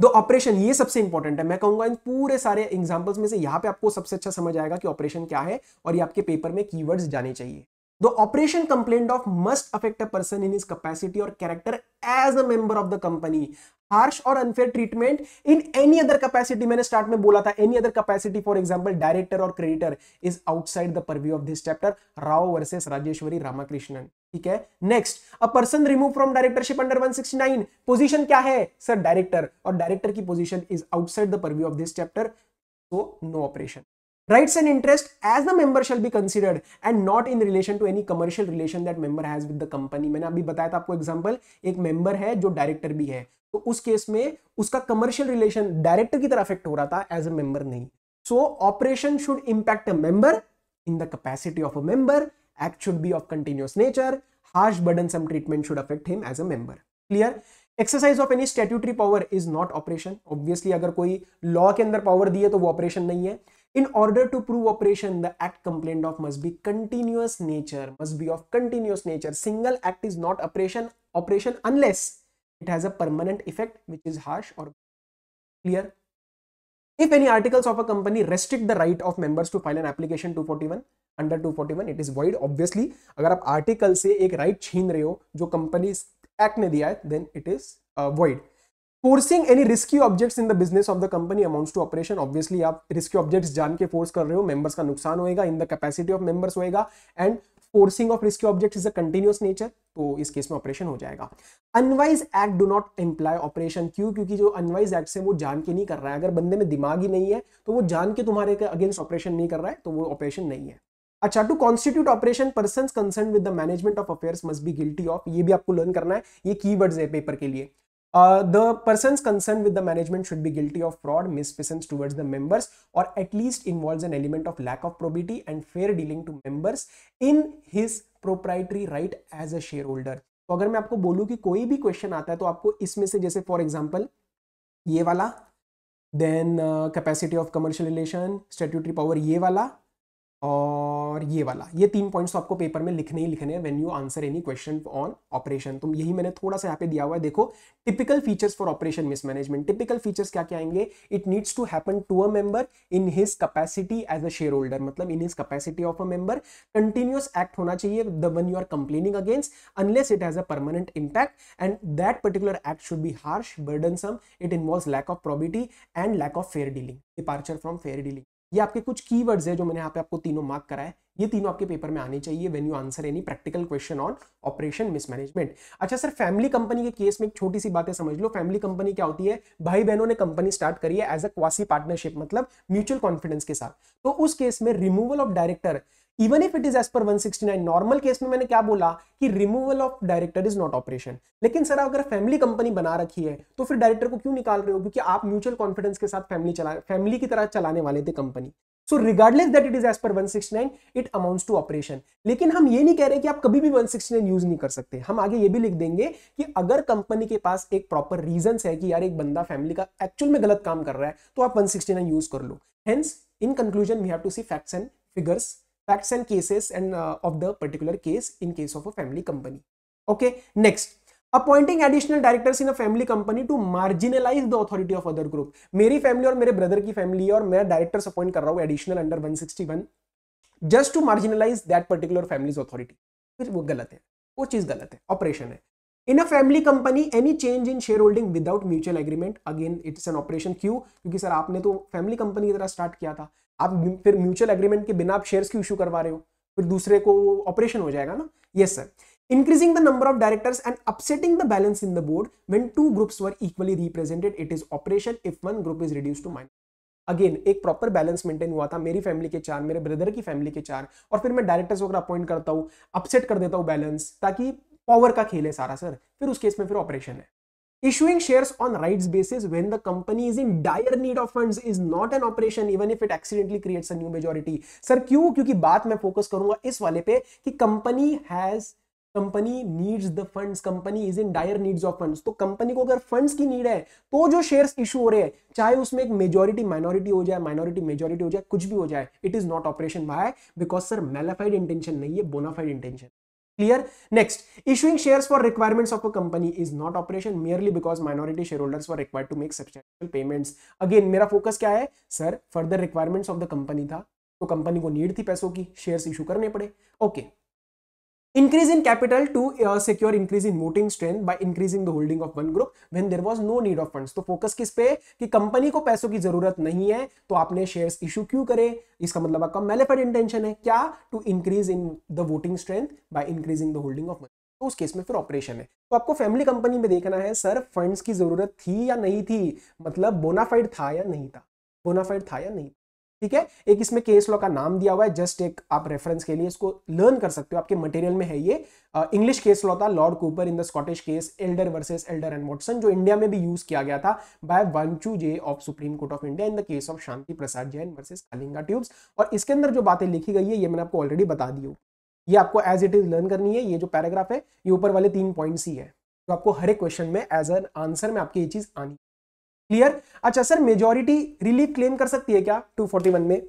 दो ऑपरेशन ये सबसे इंपॉर्टेंट है मैं कहूंगा इन पूरे सारे एग्जाम्पल्स में से यहाँ पे आपको सबसे अच्छा समझ आएगा कि ऑपरेशन क्या है और ये आपके पेपर में कीवर्ड्स जाने चाहिए The operation complained of must affect a person in his capacity or character as a member of the company. Harsh और unfair treatment in any other capacity मैंने स्टार्ट में बोला था any other capacity for example director और creditor is outside the purview of this chapter Rao versus Rajeshwari Ramakrishnan ठीक है next a person remove from directorship under 169 position क्या है सर डायरेक्टर और डायरेक्टर की position is outside the purview of this chapter so no oppression rights and interest as the member shall be considered and not in relation to any commercial relation that member has with the company मैंने अभी बताया था आपको example एक member है जो director भी है तो उस केस में उसका कमर्शियल रिलेशन डायरेक्टर की तरह अफेक्ट हो रहा था एज अ मेंबर नहीं so oppression should impact a member in the capacity of a member act should be of continuous nature harsh burdensome treatment should affect him as a member clear exercise of any statutory power is not oppression obviously अगर कोई law के अंदर power दिए तो वो operation नहीं है In order to prove operation, the act complained of must be continuous nature, must be of continuous nature. Single act is not operation, operation unless it has a permanent effect which is harsh or clear. If any articles of a company restrict the right of members to file an application 241, under 241 it is void obviously अगर आप article से एक right right छीन रहे हो जो company act ने दिया then it is uh, void forcing any risky objects in the business of the company amounts to oppression obviously आप रिस्की ऑब्जेक्ट्स जान के फोर्स कर रहे हो मेंबर्स का नुकसान होएगा in the capacity of members होएगा and forcing of risky objects is a continuous nature तो इस केस में ऑपरेशन हो जाएगा unwise act do not employ oppression क्यों क्योंकि जो अनवाइज एक्ट है वो जान के नहीं कर रहा है अगर बंदे में दिमाग ही नहीं है तो वो जान के तुम्हारे अगेंस्ट ऑपरेशन नहीं कर रहा है तो वो ऑपरेशन नहीं है अच्छा to constitute oppression person concern with the management of affairs must be guilty of ये भी आपको लर्न करना है ये की वर्ड्स है पेपर के लिए the person concern with the management should be guilty of fraud mis misfeasance towards the members और at least involve an element of lack of probity and fair dealing to members in his proprietary right as a share holder तो अगर मैं आपको बोलूँ कि कोई भी question आता है तो आपको इसमें से जैसे फॉर एग्जाम्पल ये वाला then capacity of commercial relation statutory power ये वाला और ये वाला ये तीन पॉइंट्स तो आपको पेपर में लिखने ही लिखने हैं when you answer any question on oppression तुम यही मैंने थोड़ा सा यहाँ पे दिया हुआ है देखो typical features for oppression mismanagement typical features क्या क्या आएंगे it needs to happen to a member in his capacity as a share holder मतलब in his capacity of a member continuous act होना चाहिए the one you are complaining against unless it has a permanent impact and that particular act should be harsh burdensome it involve lack of probity and lack of fair dealing departure from fair dealing ये आपके कुछ keywords है जो मैंने यहाँ पे आपको तीनों मार्क करा है ये तीनों आपके पेपर में आने चाहिए when you answer any practical question on oppression mismanagement अच्छा सर फैमिली कंपनी के केस में एक छोटी सी बातें समझ लो फैमिली कंपनी क्या होती है भाई बहनों ने कंपनी स्टार्ट करी है एज अ क्वासी पार्टनरशिप मतलब म्यूचुअल कॉन्फिडेंस के साथ तो उस केस में removal of director even if it is as per 169 normal case में मैंने क्या बोला कि removal of director is not oppression लेकिन सर अगर फैमिली कंपनी बना रखी है तो फिर डायरेक्टर को क्यों निकाल रहे हो क्योंकि आप म्यूचुअल कॉन्फिडेंस के साथ फैमिली चला फैमिली की तरह चलाने वाले थे company so regardless that it is as per 169 it amounts to operation लेकिन हम ये नहीं कह रहे कि आप कभी भी 169 यूज नहीं कर सकते हम आगे ये भी लिख देंगे कि अगर कंपनी के पास एक प्रॉपर रीजन है कि यार एक बंदा फैमिली का एक्चुअल में गलत काम कर रहा है तो आप 169 यूज कर लो hence in conclusion we have to see facts and figures facts and cases and uh, of the particular case in case of a family company okay next appointing additional directors in a family company to marginalise the authority of other group मेरी family और मेरे brother की family aur और मैं directors appoint कर रहा हूँ additional under 161 just to marginalise that particular families authority fir वो गलत है वो चीज़ गलत है ऑपरेशन है in a family company any change in share holding without mutual agreement again it's an oppression क्यू क्योंकि सर आपने तो फैमिली कंपनी की तरह स्टार्ट किया था आप फिर म्यूचुअल एग्रीमेंट के बिना आप शेयर्स की इशू करवा रहे हो फिर दूसरे को ऑपरेशन हो जाएगा ना yes sir increasing the number of directors and upsetting the balance in the board when two groups were equally represented it is oppression if one group is reduce to minus अगेन एक proper balance maintain हुआ था मेरी family के चार मेरे brother की family के चार और फिर मैं डायरेक्टर्स वगैरह अपॉइंट करता हूँ अपसेट कर देता हूँ बैलेंस ताकि पावर का खेल है सारा सर फिर उस केस में फिर ऑपरेशन है Issuing shares on rights basis when the company is in dire need of funds is not an operation even if it accidentally creates a new majority. Sir क्यों क्योंकि बात मैं फोकस करूंगा इस वाले पे कि company has company needs the funds company is in dire needs of funds तो कंपनी को अगर फंड्स की नीड है तो जो शेयर्स इशू हो रहे हैं चाहे उसमें एक मेजोरिटी माइनॉरिटी हो जाए माइनॉरिटी मेजोरिटी हो जाए कुछ भी हो जाए it is not oppression by because sir malafide intention नहीं है bonafide intention clear next issuing shares for requirements of a company is not operation merely because minority shareholders were required to make substantial payments again मेरा focus क्या है sir further requirements of the company था तो company को need थी पैसों की shares issue करने पड़े okay okay. Increase in capital to secure increase in voting strength by increasing the holding of one group when there was no need of fund focus किस पे कि कंपनी को पैसों की जरूरत नहीं है तो आपने शेयर्स इशू क्यों करें इसका मतलब आपका मेलेफेड इंटेंशन है क्या to increase in the voting strength by increasing the holding of one तो उस केस में फिर ऑपरेशन है तो आपको फैमिली कंपनी में देखना है सर फंड्स की जरूरत थी या नहीं थी मतलब बोनाफाइड था या नहीं था बोनाफाइड था या नहीं था ठीक है एक इसमें केस लॉ का नाम दिया हुआ है जस्ट एक आप रेफरेंस के लिए इसको लर्न कर सकते हो आपके मटेरियल में है ये इंग्लिश केस लॉ था Lord Cooper in the Scottish case Elder versus Elder and Watson जो इंडिया में भी यूज किया गया था by Wanchoo J of Supreme Court of India in the case of Shanti Prasad Jain versus Kalinga Tubes और इसके अंदर जो बातें लिखी गई है ये मैंने आपको ऑलरेडी बता दी हूँ ये आपको एज इट इज लर्न करनी है ये जो पैराग्राफ है ये ऊपर वाले तीन पॉइंट्स ही है तो आपको हर एक क्वेश्चन में एज एन आंसर में आपकी ये चीज आनी क्लियर अच्छा सर मेजोरिटी रिलीफ क्लेम कर सकती है क्या 241 में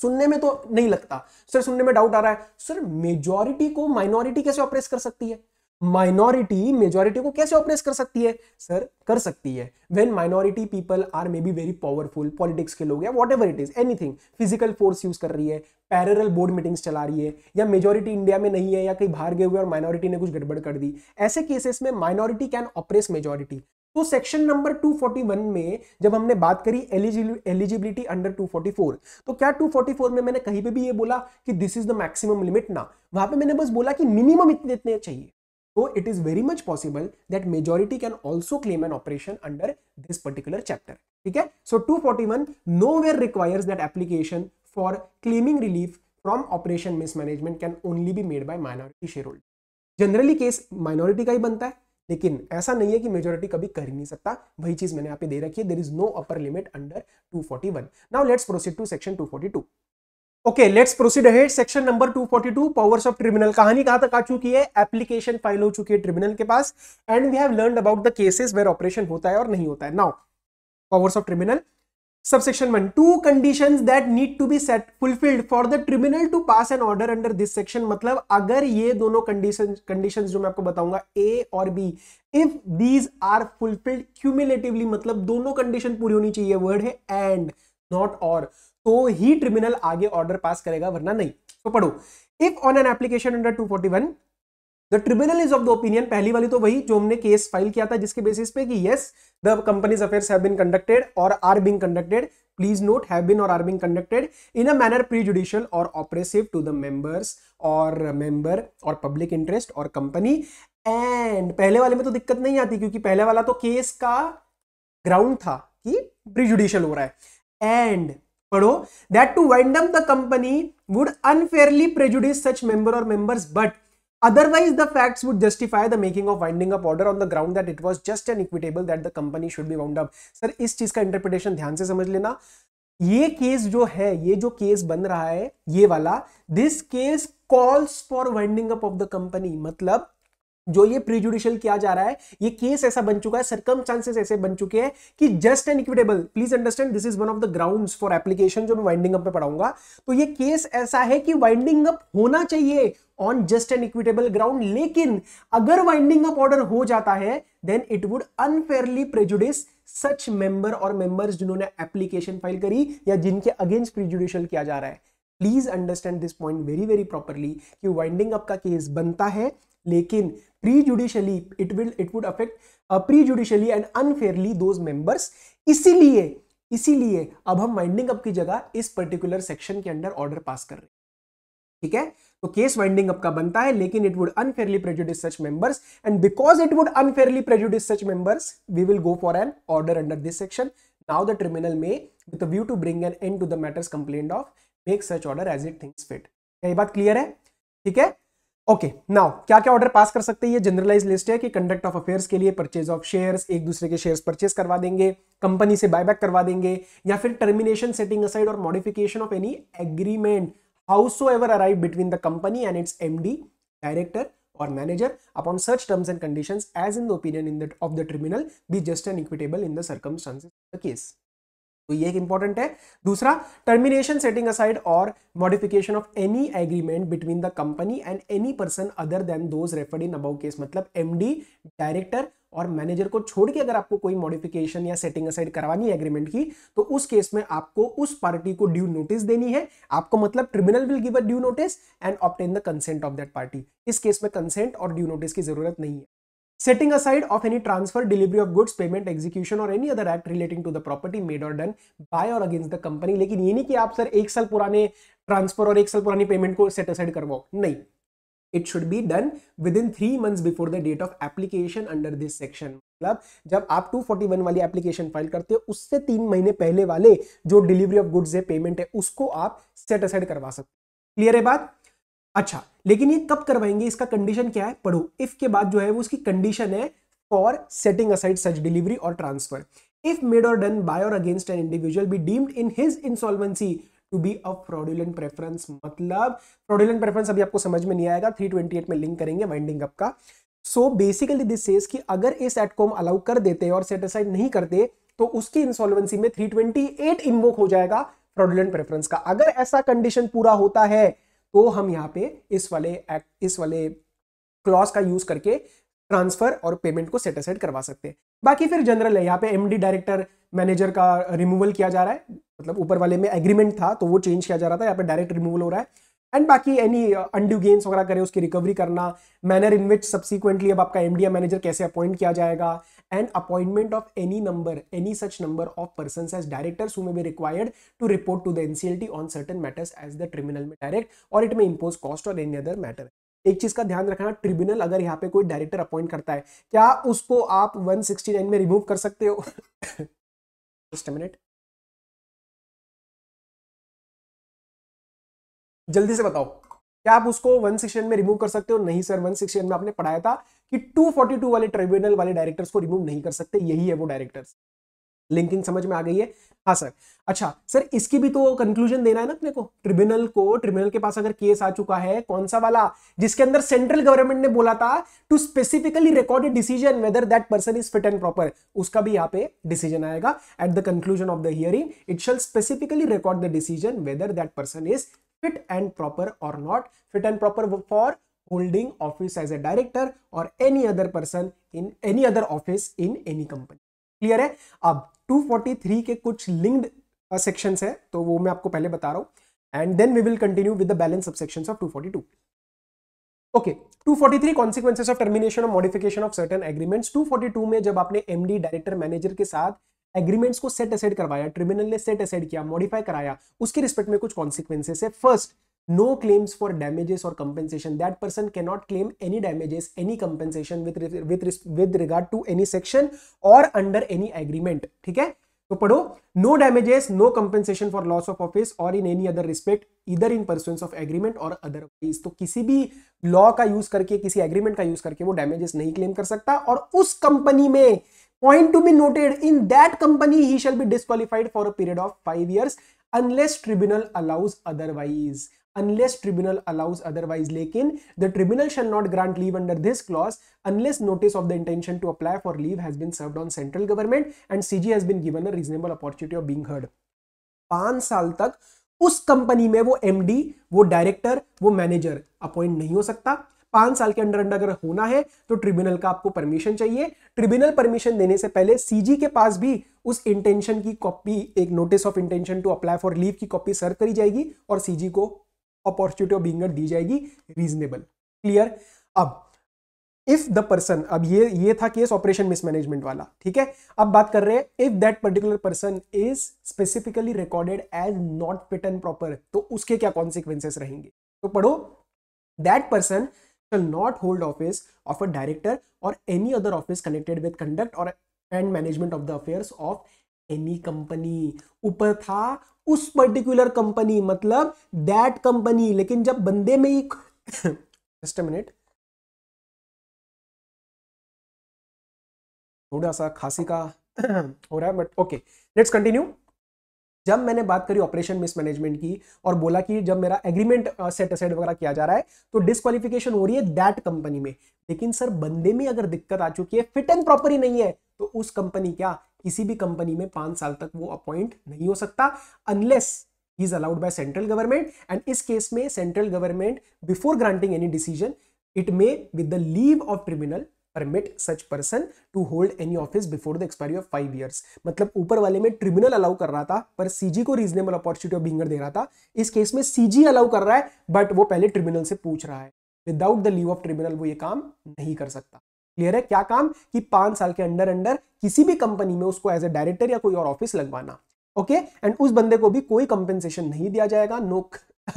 सुनने में तो नहीं लगता सर सुनने में डाउट आ रहा है सर मेजोरिटी को माइनॉरिटी कैसे ऑपरेस कर सकती है माइनॉरिटी मेजोरिटी को कैसे ऑपरेस कर सकती है सर कर सकती है when minority people are may be very powerful politics के लोग या whatever it is anything physical force use कर रही है पैरल बोर्ड मीटिंग्स चला रही है या मेजोरिटी इंडिया में नहीं है या कहीं बाहर गए हुए और माइनॉरिटी ने कुछ गड़बड़ कर दी ऐसे केसेस में माइनॉरिटी कैन ऑपरेस मेजोरिटी तो सेक्शन नंबर 241 में जब हमने बात करी एलिजिबिलिटी अंडर 244 तो क्या 244 में मैंने कहीं पे भी ये बोला कि this is the maximum limit ना वहां पे मैंने बस बोला कि मिनिमम इतने इतने चाहिए तो it is very much possible that majority can also claim an oppression under this particular chapter ठीक है so two forty one nowhere requires that application for claiming relief from oppression mismanagement can only be made by minority share holder generally case minority का ही बनता है लेकिन ऐसा नहीं है कि मेजोरिटी कभी कर ही नहीं सकता वही चीज मैंने आप पे दे रखी है there is no upper limit under 241 now let's proceed to section two okay let's proceed ahead section number 242 powers of tribunal कहानी कहां तक आ चुकी है एप्लीकेशन फाइल हो चुकी है ट्रिब्यूनल के पास and we have learn about the cases where oppression होता है और नहीं होता है now powers of tribunal subsection 1 two conditions that need to be set fulfilled for the tribunal to pass an order under this section मतलब अगर ये दोनों conditions conditions जो मैं आपको बताऊंगा a और b if these are fulfilled cumulatively मतलब दोनों condition पूरी होनी चाहिए word है and not or तो ही ट्रिब्यूनल आगे ऑर्डर पास करेगा वरना नहीं तो पढ़ो if on an application under 241 the tribunal is of the opinion पहली वाली तो वही जो हमने केस फाइल किया था जिसके बेसिस पे कि yes the companies affair have been conducted और are being conducted please note have been और are being conducted in a manner prejudicial और ऑपरेसिव टू द मेंबर्स और मेंबर और पब्लिक इंटरेस्ट और कंपनी एंड पहले वाले में तो दिक्कत नहीं आती क्योंकि पहले वाला तो केस का ग्राउंड था कि प्रीजुडिशियल हो रहा है एंड पढ़ो that to wind up the company would unfairly prejudice such member और members but Otherwise, the facts would justify the making of winding up order on the ground that it was just an equitable that the company should be wound up. sir इस चीज का interpretation ध्यान से समझ लेना ये case जो है ये जो case बन रहा है ये वाला this case calls for winding up of the company मतलब जो ये प्रीजुडिशियल किया जा रहा है ये केस ऐसा बन चुका है सरकम चांसेस ऐसे बन चुके हैं कि just and equitable please understand this is one of the ground for application जो मैं वाइंडिंग अप में पढ़ाऊंगा तो ये केस ऐसा है कि वाइंडिंग अप होना चाहिए on just and equitable ground लेकिन अगर वाइंडिंग अप ऑर्डर हो जाता है then it would unfairly prejudice such member और मेंबर्स जिन्होंने एप्लीकेशन फाइल करी या जिनके अगेंस्ट प्रिजुडिशियल किया जा रहा है please understand this point very very properly कि वाइंडिंग अप का केस बनता है लेकिन prejudicially it will it would affect prejudicially and unfairly those members इसीलिए इसीलिए अब हम वाइंडिंग अप की जगह इस पर्टिकुलर सेक्शन के अंडर ऑर्डर पास कर रहे हैं ठीक है तो केस वाइंडिंग अप का बनता है लेकिन it would unfairly prejudice such members and because it would unfairly prejudice such members we will go for an order under this section now the tribunal may with a view to bring an end to the matters complained of make such order as it thinks fit क्या ये बात clear है ठीक है okay okay, now क्या क्या order pass कर सकते हैं ये जनरलाइज लिस्ट है कि कंडक्ट ऑफ अफेयर्स के लिए परचेज ऑफ शेयर्स एक दूसरे के शेयर्स परचेज करवा देंगे कंपनी से बायबैक करवा देंगे या फिर टर्मिनेशन सेटिंग असाइड और modification of any agreement howsoever arrive between the company and its M director और manager upon search terms and condition as in the opinion in of the tribunal be just and equitable in the circumstances case तो ये एक important है दूसरा termination setting aside और modification of any agreement between the company and any person other than those referred in above case मतलब MD director और manager को छोड़ के अगर आपको कोई मॉडिफिकेशन या सेटिंग असाइड करवानी है एग्रीमेंट की तो उस केस में आपको उस पार्टी को ड्यू नोटिस देनी है आपको मतलब tribunal will give a due notice and obtain the consent of that party इस केस में कंसेंट और ड्यू नोटिस की जरूरत नहीं है setting aside of any transfer delivery of goods payment execution or any other act relating to the property made or done by or against the company लेकिन ये नहीं कि आप सर एक साल पुराने ट्रांसफर और एक साल पुरानी पेमेंट को सेट असाइड करवाओ नहीं it should be done within three months before the date of application under this section मतलब जब आप 241 वाली एप्लीकेशन फाइल करते हो उससे तीन महीने पहले वाले जो डिलीवरी ऑफ गुड्स है पेमेंट है उसको आप सेट असाइड करवा सकते क्लियर है बात अच्छा लेकिन ये कब करवाएंगे इसका कंडीशन क्या है पढ़ो इफ के बाद जो है वो उसकी कंडीशन है for setting aside such delivery और ट्रांसफर इफ मेड और डन बाय और against an individual be deemed in his insolvency to be a fraudulent preference मतलब फ्रॉडुलेंट प्रेफरेंस अभी आपको समझ में नहीं आएगा 328 में लिंक करेंगे वाइंडिंग अप का सो बेसिकली दिस सेज कि अगर इस एट को अलाउ कर देते और सेट असाइड नहीं करते तो उसकी इंसॉल्वेंसी में 328 इन्वोक हो जाएगा फ्रॉडुलेंट प्रेफरेंस का अगर ऐसा कंडीशन पूरा होता है तो हम यहाँ पे इस वाले एक्ट इस वाले क्लॉज का यूज करके ट्रांसफर और पेमेंट को सेट असाइड करवा सकते हैं बाकी फिर जनरल है यहाँ पे एमडी डायरेक्टर मैनेजर का रिमूवल किया जा रहा है मतलब ऊपर वाले में एग्रीमेंट था तो वो चेंज किया जा रहा था यहाँ पे डायरेक्ट रिमूवल हो रहा है एंड बाकी एनी अंडू गेंस वगैरह करें उसकी रिकवरी करना मैनर इन विच सब्सिक्वेंटली अब आपका एमडीए मैनेजर कैसे अपॉइंट किया जाएगा and appointment of any number any such number of person as directors who may be required to report to the NCLT on certain matters as the tribunal may direct और it may impose cost और any other matter एक चीज का ध्यान रखना tribunal अगर यहाँ पे कोई डायरेक्टर अपॉइंट करता है क्या उसको आप 169 में रिमूव कर सकते हो जस्ट (laughs) मिनट जल्दी से बताओ क्या आप उसको वन सिक्सटी में रिमूव कर सकते हो नहीं सर वन सिक्सटी में आपने पढ़ाया था कि 242 वाले ट्रिब्यूनल वाले डायरेक्टर्स को रिमूव नहीं कर सकते यही है वो डायरेक्टर्स लिंकिंग समझ में आ गई है हाँ सर अच्छा सर इसकी भी तो कंक्लूजन देना है ना अपने को ट्रिब्यूनल को ट्रिब्यूनल के पास अगर केस आ चुका है कौन सा वाला जिसके अंदर सेंट्रल गवर्नमेंट ने बोला था to specifically recorded decision whether that person is fit and proper उसका भी यहाँ पे डिसीजन आएगा at the conclusion of the hearing it shall specifically record the decision whether that person is fit and proper और not fit and proper for holding office as a director और any other person in any other office in any company clear है अब 243 के कुछ linked sections है तो वो मैं आपको पहले बता रहा हूँ and then we will continue with the balance section of two 242 okay forty three consequences of termination और मॉडिफिकेशन ऑफ सर्टन एग्रीमेंट्स 242 में जब आपने एमडी डायरेक्टर मैनेजर के साथ एग्रीमेंट्स को सेट असाइड करवाया ट्रिब्यूनल ने सेट असाइड किया मॉडिफाई कराया उसके रिस्पेक्ट में कुछ कॉन्सिक्वेंसेस है first no claims for damages or compensation that person cannot claim any damages any compensation with with with regard to any section or under any agreement ठीक है तो पढ़ो no damages no compensation for loss of office और in any other respect इधर in person of agreement और otherwise तो किसी भी लॉ का यूज करके किसी एग्रीमेंट का यूज करके वो डैमेजेस नहीं क्लेम कर सकता और उस कंपनी में point to be noted in that company he shall be disqualified for a period of 5 years unless tribunal allows otherwise unless tribunal allows otherwise lekin the tribunal shall not grant leave under this clause unless notice of the intention to apply for leave has been served on central government and cg has been given a reasonable opportunity of being heard 5 saal tak उस company में वो MD वो director वो manager appoint नहीं हो सकता पांच साल के अंडर अंडर अगर होना है तो ट्रिब्यूनल का आपको परमिशन चाहिए ट्रिब्यूनल परमिशन देने से पहले सीजी के पास भी उस इंटेंशन की कॉपी एक notice of intention to apply for leave की कॉपी सर्व करी जाएगी और सीजी को अपॉर्चुनिटी ऑफ बींगर दी जाएगी रीजनेबल क्लियर अब इफ द पर्सन अब ये ये था केस ऑपरेशन मिसमैनेजमेंट वाला ठीक है अब बात कर रहे हैं if that particular person is specifically recorded as not fit and proper तो उसके क्या कॉन्सिक्वेंसेस रहेंगे तो पढ़ो that person shall not hold office of a director or any other office connected with conduct or and management of the affairs of any company ऊपर था उस particular company मतलब दैट कंपनी लेकिन जब बंदे में ही a minute थोड़ा सा खांसी का हो रहा है बट ओके लेट्स कंटिन्यू जब मैंने बात करी ऑपरेशन मिसमैनेजमेंट की और बोला कि जब मेरा एग्रीमेंट सेट असाइड वगैरह किया जा रहा है तो डिस्कालिफिकेशन हो रही है दैट कंपनी में लेकिन सर बंदे में अगर दिक्कत आ चुकी है फिट एंड प्रॉपर ही नहीं है तो उस कंपनी क्या किसी भी कंपनी में पांच साल तक वो अपॉइंट नहीं हो सकता unless he is allowed by central government and इस केस में central government before granting any decision it may with the leave of tribunal permit such person to hold any office before the expiry of five years मतलब ऊपर वाले में tribunal allow कर रहा था पर सीजी को रीजनेबल अपॉर्चुनिटी ऑफ बिंगर दे रहा था इस केस में सीजी अलाउ कर रहा है बट वो पहले ट्रिब्यूनल से पूछ रहा है without the leave of tribunal वो ये काम नहीं कर सकता क्लियर है क्या काम कि पांच साल के अंडर अंडर किसी भी कंपनी में उसको एज ए डायरेक्टर या कोई और ऑफिस लगवाना ओके okay? एंड उस बंदे को भी कोई कंपेंसेशन नहीं दिया जाएगा no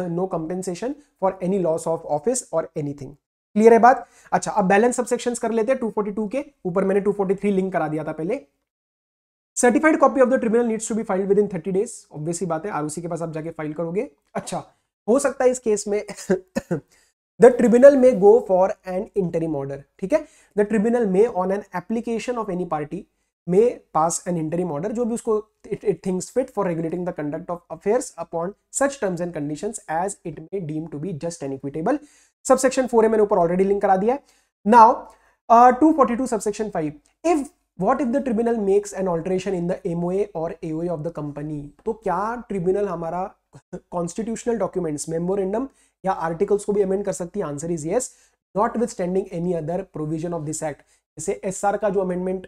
no compensation for any loss of office और एनीथिंग क्लियर है बात अच्छा अब बैलेंस सबसेक्शन कर लेते हैं 242 के ऊपर मैंने 243 लिंक करा दिया था पहले certified copy of the tribunal needs to be file within thirty days obviously बात है आरओसी के पास आप जाके फाइल करोगे अच्छा हो सकता है इस केस में द ट्रिब्यूनल में go for an interim order ठीक है द ट्रिब्यूनल में on an application of any party may pass an interim order जो भी उसको it thinks fit for regulating the conduct of affairs upon such terms and conditions as it may deem to be just and equitable subsection four है मैंने ऊपर already link करा दिया है now two forty two subsection five if what if the tribunal makes an alteration in the M O A और A O of the company तो क्या tribunal हमारा कॉन्स्टिट्यूशनल डॉक्यूमेंट्स मेमोरेंडम या आर्टिकल्स को भी अमेंड कर सकती है answer is yes notwithstanding any other provision of this act जैसे एस का जो अमेंडमेंट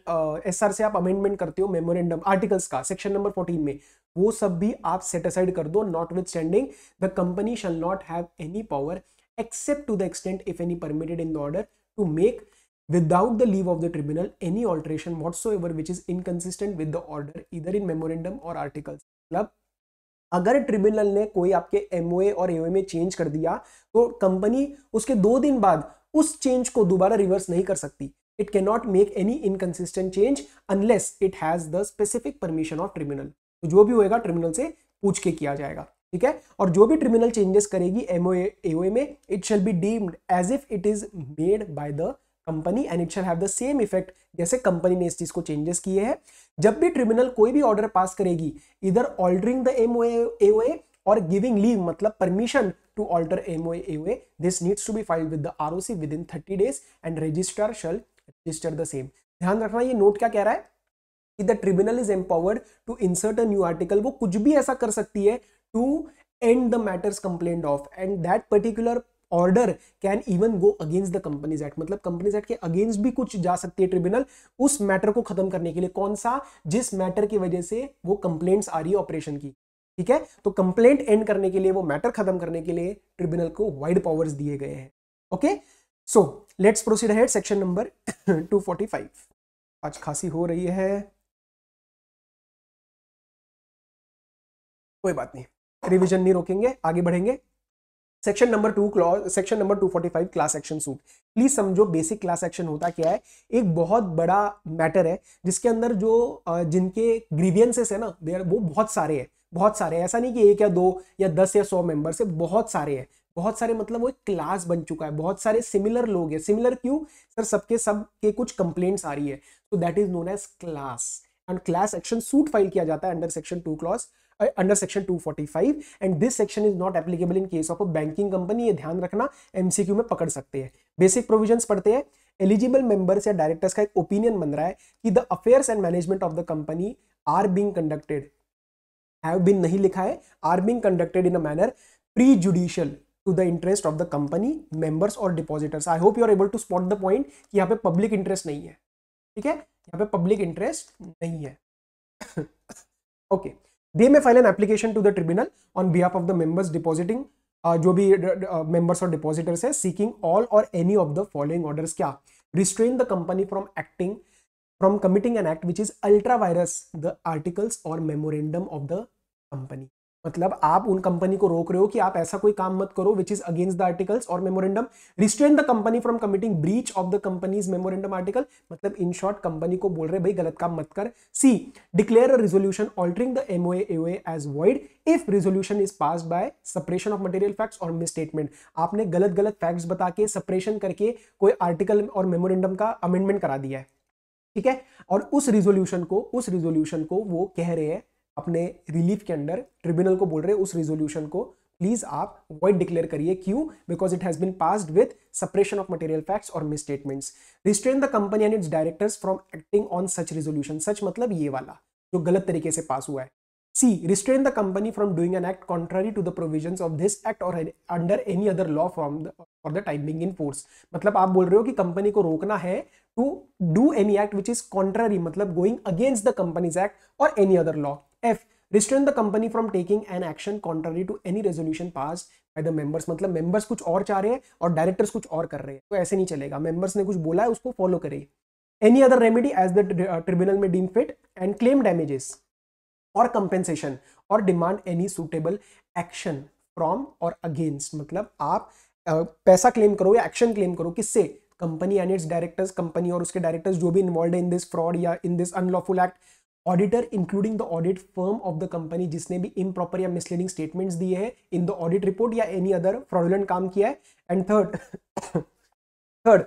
एस uh, से आप अमेंडमेंट करते हो मेमोरेंडम आर्टिकल्स का सेक्शन नंबर फोर्टीन में वो सब भी आप सेट असाइड कर दो notwithstanding the company shall not have any power except to the extent if any permitted in the order to make without the leave of the tribunal any tribunal whatsoever which is inconsistent with the order इधर in memorandum और articles मतलब अगर tribunal ने कोई आपके MOA और एओ में change कर दिया तो कंपनी उसके दो दिन बाद उस चेंज को दोबारा रिवर्स नहीं कर सकती It cannot make any inconsistent change unless it has the specific permission of tribunal. तो जो भी होएगा ट्रिब्यूनल से पूछ के किया जाएगा ठीक है और जो भी ट्रिब्यूनल चेंजेस करेगी एमओए में it shall be deemed as if it is made by the company and it shall have the same effect जैसे कंपनी ने इस चीज को चेंजेस किए हैं जब भी ट्रिब्यूनल कोई भी ऑर्डर पास करेगी इधर ऑल्टरिंग द एमओए और गिविंग लीव मतलब permission to alter MOA this needs to be file with the ROC within thirty days and registrar shall register the same ध्यान रखना ये नोट क्या कह रहा है कि the tribunal is empowered to insert a new article वो कुछ भी ऐसा कर सकती है to end the matters complain of and that particular order can even go against the companies act मतलब कंपनीज एक्ट के अगेंस्ट भी कुछ जा सकती है ट्रिब्यूनल उस मैटर को खत्म करने के लिए कौन सा जिस मैटर की वजह से वो कंप्लेंट्स आ रही है ऑपरेशन की ठीक है तो कंप्लेंट एंड करने के लिए वो मैटर खत्म करने के लिए ट्रिब्यूनल को वाइड पावर्स दिए गए हैं okay so let's proceed head section number 245 आज खासी हो रही है कोई बात नहीं रिवीजन नहीं रोकेंगे आगे बढ़ेंगे section number two clause section number 245 class action suit please समझो बेसिक क्लास एक्शन होता क्या है एक बहुत बड़ा मैटर है जिसके अंदर जो जिनके ग्रीवियंसेस है ना देर वो बहुत सारे हैं बहुत सारे ऐसा नहीं कि एक या दो या दस या सौ मेंबर्स है बहुत सारे हैं बहुत सारे मतलब वो एक क्लास बन चुका है बहुत सारे सिमिलर लोग हैं सिमिलर क्यों सर सबके सब के कुछ कंप्लेंट्स आ रही है तो that is known as class and class action suit file किया जाता है under section two clause under section 245 and this section is not applicable in case of a banking company ये ध्यान रखना एमसीक्यू में पकड़ सकते हैं बेसिक प्रोविजंस पढ़ते हैं एलिजिबल मेंबर्स या डायरेक्टर्स का एक ओपिनियन बन रहा है कि the affairs and management of the company are being conducted have been नहीं लिखा है are being conducted in a manner prejudicial to the interest of the company members और depositors I hope you are able to spot the point कि यहाँ पे public interest नहीं है ठीक है यहाँ पे पब्लिक इंटरेस्ट नहीं है okay they may file an application to the tribunal on behalf of the members depositing जो भी मेंबर्स और डिपॉजिटर्स है सीकिंग ऑल और any of the following orders क्या restrain the company from acting from committing an act which is ultra virus the articles or memorandum of the company मतलब आप उन company को रोक रहे हो कि आप ऐसा कोई काम मत करो which is against the articles और memorandum restrain the company from committing breach of the companies memorandum article मतलब इन शॉर्ट कंपनी को बोल रहे भाई गलत काम मत कर C declare a resolution altering the MOA AOA as void if resolution is pass by suppression of material facts और मिस स्टेटमेंट आपने गलत गलत फैक्ट्स बता के सपरेशन करके कोई आर्टिकल और मेमोरेंडम का अमेंडमेंट करा दिया है ठीक है और उस रिजोल्यूशन को उस रिजोल्यूशन को वो कह रहे हैं अपने रिलीफ के अंदर ट्रिब्यूनल को बोल रहे हैं उस रिजोल्यूशन को प्लीज आप वाइट डिक्लेयर करिए क्यों because it has been passed with suppression of material facts और misstatements restrain the company and its directors from acting on such resolution such मतलब ये वाला जो गलत तरीके से पास हुआ है C restrain the company from doing an act contrary to the provision of this act और under any other law from for the the time being मतलब आप बोल रहे हो कि कंपनी को रोकना है to do any act which is contrary मतलब going against the companies act और any other law F restrain the company from taking an action contrary to any resolution pass by the members मतलब members कुछ और चाह रहे हैं और directors कुछ और कर रहे हैं तो ऐसे नहीं चलेगा मेंबर्स ने कुछ बोला है उसको फॉलो करे any other remedy as the tribunal may deem fit and claim damages और कंपेंसेशन और demand any suitable action from और अगेंस्ट मतलब आप पैसा क्लेम करो या एक्शन क्लेम करो किससे company and its directors company और उसके डायरेक्टर्स जो भी इन्वॉल्व है इन दिस फ्रॉड या in this unlawful act auditor including the audit firm of the company जिसने भी इम्प्रॉपर या मिसलीडिंग स्टेटमेंट्स दिए हैं इन द ऑडिट रिपोर्ट या एनी अदर फ्रॉडुलेंट काम किया है and third third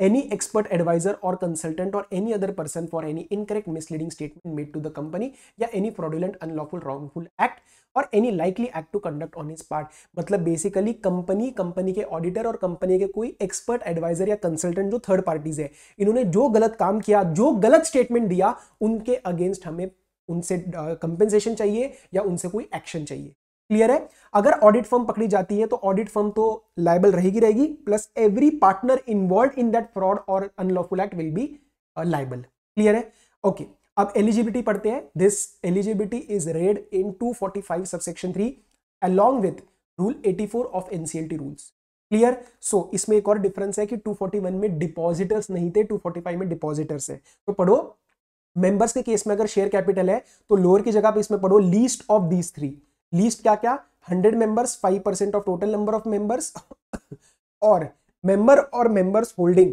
any expert adviser और कंसल्टेंट और any other person for any incorrect misleading statement made to the company या any fraudulent unlawful wrongful act और any likely act to conduct on his part मतलब basically company company के auditor और company के कोई expert adviser या consultant जो third parties है इन्होंने जो गलत काम किया जो गलत स्टेटमेंट दिया उनके अगेंस्ट हमें उनसे कंपेंसेशन uh, चाहिए या उनसे कोई एक्शन चाहिए क्लियर है अगर ऑडिट फर्म पकड़ी जाती है तो ऑडिट फर्म तो लाइबल रहेगी रहेगी plus every partner involve in that fraud और unlawful act will be liable clear है ओके okay. अब एलिजिबिलिटी पढ़ते हैं this eligibility is read in 245 subsection three along with rule 84 of NCLT rules clear so इसमें एक और difference है कि 241 में डिपॉजिटर्स नहीं थे 245 में डिपॉजिटर्स तो है तो पढ़ो मेंबर्स के केस में अगर शेयर कैपिटल है तो लोअर की जगह पे इसमें पढ़ो least of these three list क्या क्या hundred members five percent of total number of members और मेंबर और मेंबर्स होल्डिंग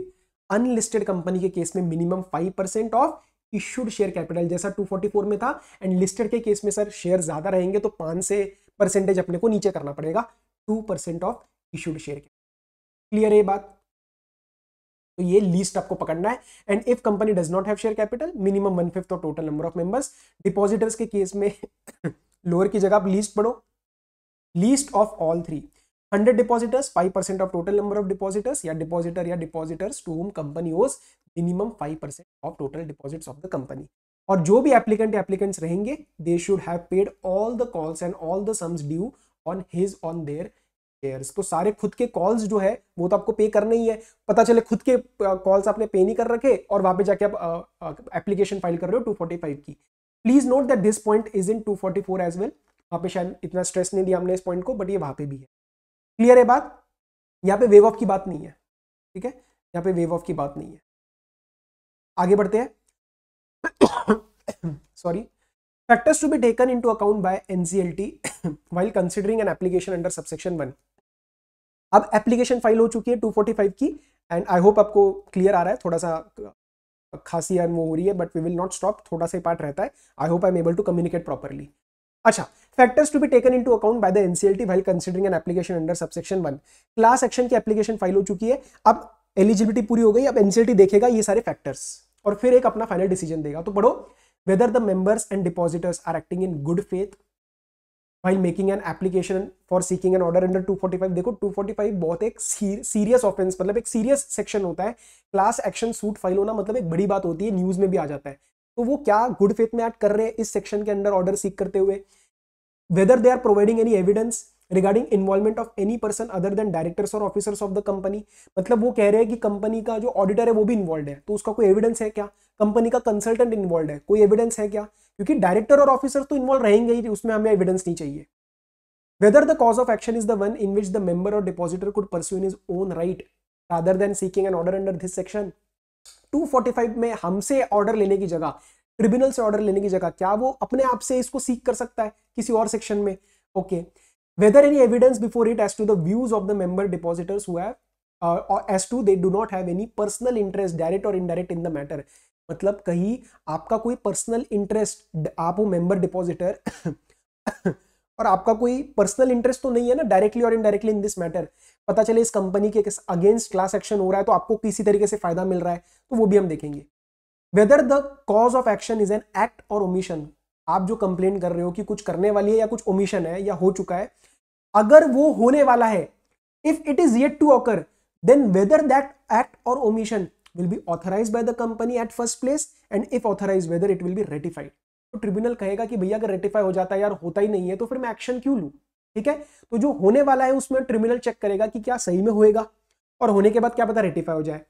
अनलिस्टेड कंपनी के केस में minimum five percent of issued share capital जैसा 244 में था एंड लिस्टेड के केस में सर शेयर ज्यादा रहेंगे तो पांच से परसेंटेज अपने को नीचे करना पड़ेगा two percent of issued share clear है ये बात तो ये लिस्ट आपको पकड़ना है and if company does not have share capital minimum one fifth of total number of members depositors के केस में (laughs) लोअर की जगह आप लीस्ट पढ़ो least of all three hundred depositors five percent of total number of depositors या depositor या depositors to whom company owes minimum five percent of total deposits of the company और जो भी एप्लीकेंट एप्लीकेंट्स रहेंगे they should have paid all the calls and all the sums due on his on their shares तो सारे खुद के calls जो है वो तो आपको पे करना ही है पता चले खुद के कॉल्स आपने पे नहीं कर रखे और वहां पे जाके आप एप्लीकेशन फाइल कर रहे हो 245 की please note that this point is in 244 as well वहां पर शायद इतना स्ट्रेस नहीं दिया हमने इस पॉइंट को बट ये वहां पे भी है क्लियर है बात यहाँ पे वेव ऑफ की बात नहीं है ठीक है यहाँ पे वेव ऑफ की बात नहीं है आगे बढ़ते हैं sorry (coughs) factors to be taken into account by NCLT while considering an application under subsection one अब एप्लीकेशन फाइल हो चुकी है 245 की एंड आई होप आपको क्लियर आ रहा है थोड़ा सा खासी यार वो हो रही है but we will not stop थोड़ा सा पार्ट रहता है I hope I am able to communicate properly अच्छा factors to be taken in account by the NCLT while considering an application under subsection one class action की application file हो चुकी है अब एलिजिबिलिटी पूरी हो गई अब एनसीएलटी देखेगा ये सारे फैक्टर्स और फिर एक अपना फाइनल डिसीजन देगा तो पढ़ो whether the members and depositors are acting in good faith while making an application for seeking an order under 245 देखो 245 बहुत एक सीरियस ऑफेंस मतलब एक सीरियस सेक्शन होता है क्लास एक्शन सूट फाइल होना मतलब एक बड़ी बात होती है न्यूज़ में भी आ जाता है तो वो क्या गुड फेथ में ऐड कर रहे हैं इस सेक्शन के अंडर ऑर्डर सीख करते हुए whether they are providing any evidence regarding involvement of any person other than directors और ऑफिसर्स ऑफ द कंपनी मतलब वो कह रहे हैं कि कंपनी का जो ऑडिटर है वो भी इन्वॉल्व है तो उसका कोई एविडेंस है क्या कंपनी का कंसल्टेंट इन्वॉल्व है कोई एविडेंस है क्या क्योंकि डायरेक्टर और ऑफिसर तो इन्वॉल्व रहेंगे ही उसमें हमें एविडेंस नहीं चाहिए whether the cause of action is the one in which the member और depositor could pursue in his own right rather than seeking an order under this section 245 में हमसे ऑर्डर लेने की जगह ट्रिब्यूनल से ऑर्डर लेने की जगह क्या वो अपने आप से इसको सीख कर सकता है किसी और सेक्शन में okay whether any evidence before it as to the views of the member depositors who have as to they do not have any personal interest direct और इनडायरेक्ट इन द मैटर मतलब कहीं आपका कोई personal interest आप हो member depositor (coughs) और आपका कोई पर्सनल इंटरेस्ट तो नहीं है ना डायरेक्टली और इनडायरेक्टली इन दिस मैटर पता चले इस कंपनी के अगेंस्ट क्लास एक्शन हो रहा है तो आपको किसी तरीके से फायदा मिल रहा है तो वो भी हम देखेंगे whether the cause of action is an act और ओमिशन आप जो कंप्लेन कर रहे हो कि कुछ करने वाली है या कुछ ओमिशन है या हो चुका है अगर वो होने वाला है if it is yet to occur then whether that act और omission will be authorized by the company at first place and if authorized whether it will be ratified तो ट्रिब्यूनल कहेगा कि भैया अगर रेटिफाई हो जाता है यार होता ही नहीं है तो फिर मैं एक्शन क्यों लूँ ठीक है तो जो होने वाला है उसमें ट्रिब्यूनल चेक करेगा कि क्या सही में होएगा और होने के बाद क्या पता रेटिफाई हो जाए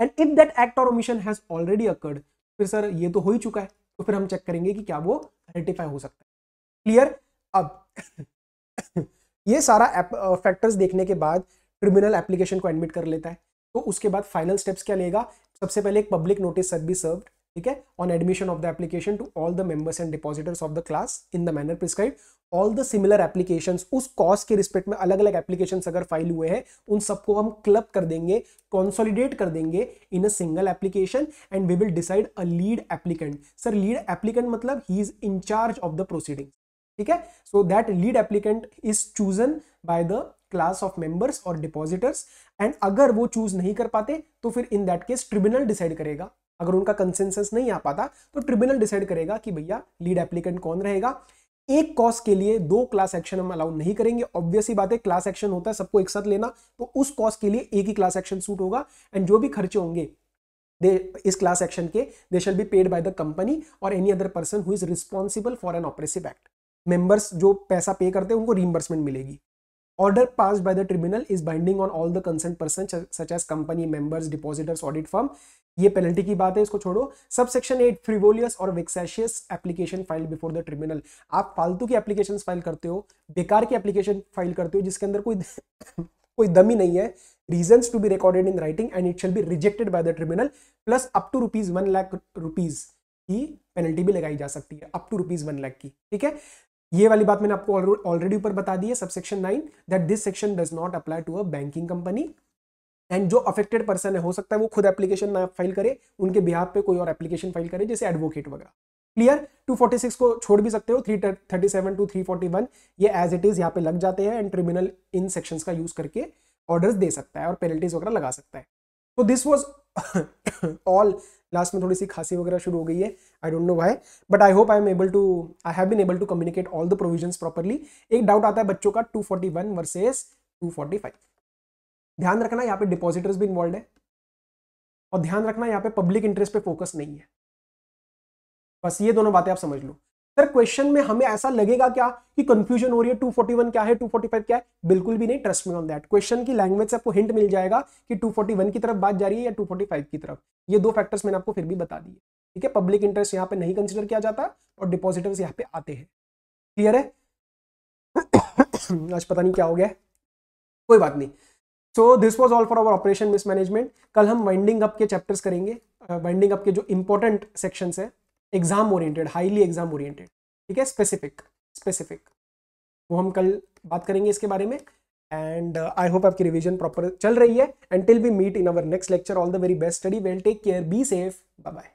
एंड इफ दैट एक्ट और ओमिशन हैज ऑलरेडी अकर्ड फिर सर ये तो हो ही चुका है तो फिर हम चेक करेंगे कि क्या वो रेटिफाई हो सकता है क्लियर अब (laughs) ये सारा फैक्टर्स देखने के बाद ट्रिब्यूनल एप्लीकेशन को एडमिट कर लेता है तो उसके बाद फाइनल स्टेप्स क्या लेगा सबसे पहले एक public notice shall be serve ठीक है on admission of the application to all the members and depositors of the class in the manner prescribe all the similar application उस कॉज के रिस्पेक्ट में अलग अलग एप्लीकेशन अगर फाइल हुए हैं उन सबको हम क्लब कर देंगे कॉन्सोलिडेट कर देंगे in a single application and we will decide a lead applicant sir lead applicant मतलब he is charge of the proceeding ठीक है so that lead applicant is chosen by the class of members और depositors and अगर वो choose नहीं कर पाते तो फिर in that case tribunal decide करेगा अगर उनका कंसेंसस नहीं आ पाता तो ट्रिब्यूनल डिसाइड करेगा कि भैया लीड एप्लीकेंट कौन रहेगा एक कॉज के लिए दो क्लास एक्शन हम अलाउ नहीं करेंगे ऑब्वियसली बात है क्लास एक्शन होता है सबको एक साथ लेना तो उस कॉज के लिए एक ही क्लास एक्शन सूट होगा एंड जो भी खर्चे होंगे दे इस क्लास एक्शन के they shall be paid by the company और any other person who is responsible for an oppressive act members जो पैसा पे करते हैं उनको रीइम्बर्समेंट मिलेगी Order passed by the tribunal is binding on all the concerned persons such as company members, depositors, audit firm. ये penalty की बात है इसको छोड़ो सब सेक्शन एट फ्रिवोलियस और vexatious application file before the tribunal आप फालतू की एप्लीकेशन फाइल करते हो बेकार की एप्लीकेशन फाइल करते हो जिसके अंदर कोई (laughs) कोई दम ही नहीं है reason to be recorded in writing and it shall be rejected by the tribunal plus up to rupees one lakh rupees की पेनल्टी भी लगाई जा सकती है up to rupees one lakh की ठीक है ये वाली बात मैंने आपको ऑलरेडी ऊपर बता दी है subsection nine that this section does not apply to a banking company and जो अफेक्टेड पर्सन है हो सकता है वो खुद एप्लीकेशन ना फाइल करे उनके बिहार पे कोई और एप्लीकेशन फाइल करे जैसे एडवोकेट वगैरह क्लियर 246 को छोड़ भी सकते हो 337 टू 341 ये एज इट इज यहाँ पे लग जाते हैं एंड ट्रिब्यूनल इन सेक्शंस का यूज करके ऑर्डर्स दे सकता है और पेनल्टीज वगैरह लगा सकता है तो दिस वाज ऑल लास्ट में थोड़ी सी खांसी वगैरह शुरू हो गई है I don't know why but I hope I am able to I have been able to communicate all the provision properly एक डाउट आता है बच्चों का 241 वर्सेस 245 ध्यान रखना यहाँ पे डिपॉजिटर्स भी इन्वॉल्व है और ध्यान रखना यहाँ पे पब्लिक इंटरेस्ट पे फोकस नहीं है बस ये दोनों बातें आप समझ लो सर क्वेश्चन में हमें ऐसा लगेगा क्या कि कंफ्यूजन हो रही है 241 क्या है 245 क्या है बिल्कुल भी नहीं trust me on that question की लैंग्वेज से आपको हिंट मिल जाएगा कि 241 की तरफ बात जा रही है या 245 की तरफ ये दो फैक्टर्स मैंने आपको फिर भी बता दिए ठीक है पब्लिक इंटरेस्ट यहाँ पे नहीं कंसिडर किया जाता और डिपॉजिटर्स यहाँ पे आते हैं क्लियर है (coughs) आज पता नहीं क्या हो गया कोई बात नहीं so this was all for our operation mismanagement कल हम वाइंडिंग अप के चैप्टर्स करेंगे वाइंडिंग uh, अप के जो इंपॉर्टेंट सेक्शन है exam oriented highly exam oriented ठीक है स्पेसिफिक स्पेसिफिक वो हम कल बात करेंगे इसके बारे में एंड आई होप आपकी रिविजन प्रॉपर चल रही है and till we meet in our next lecture all the very best study well take care be safe bye bye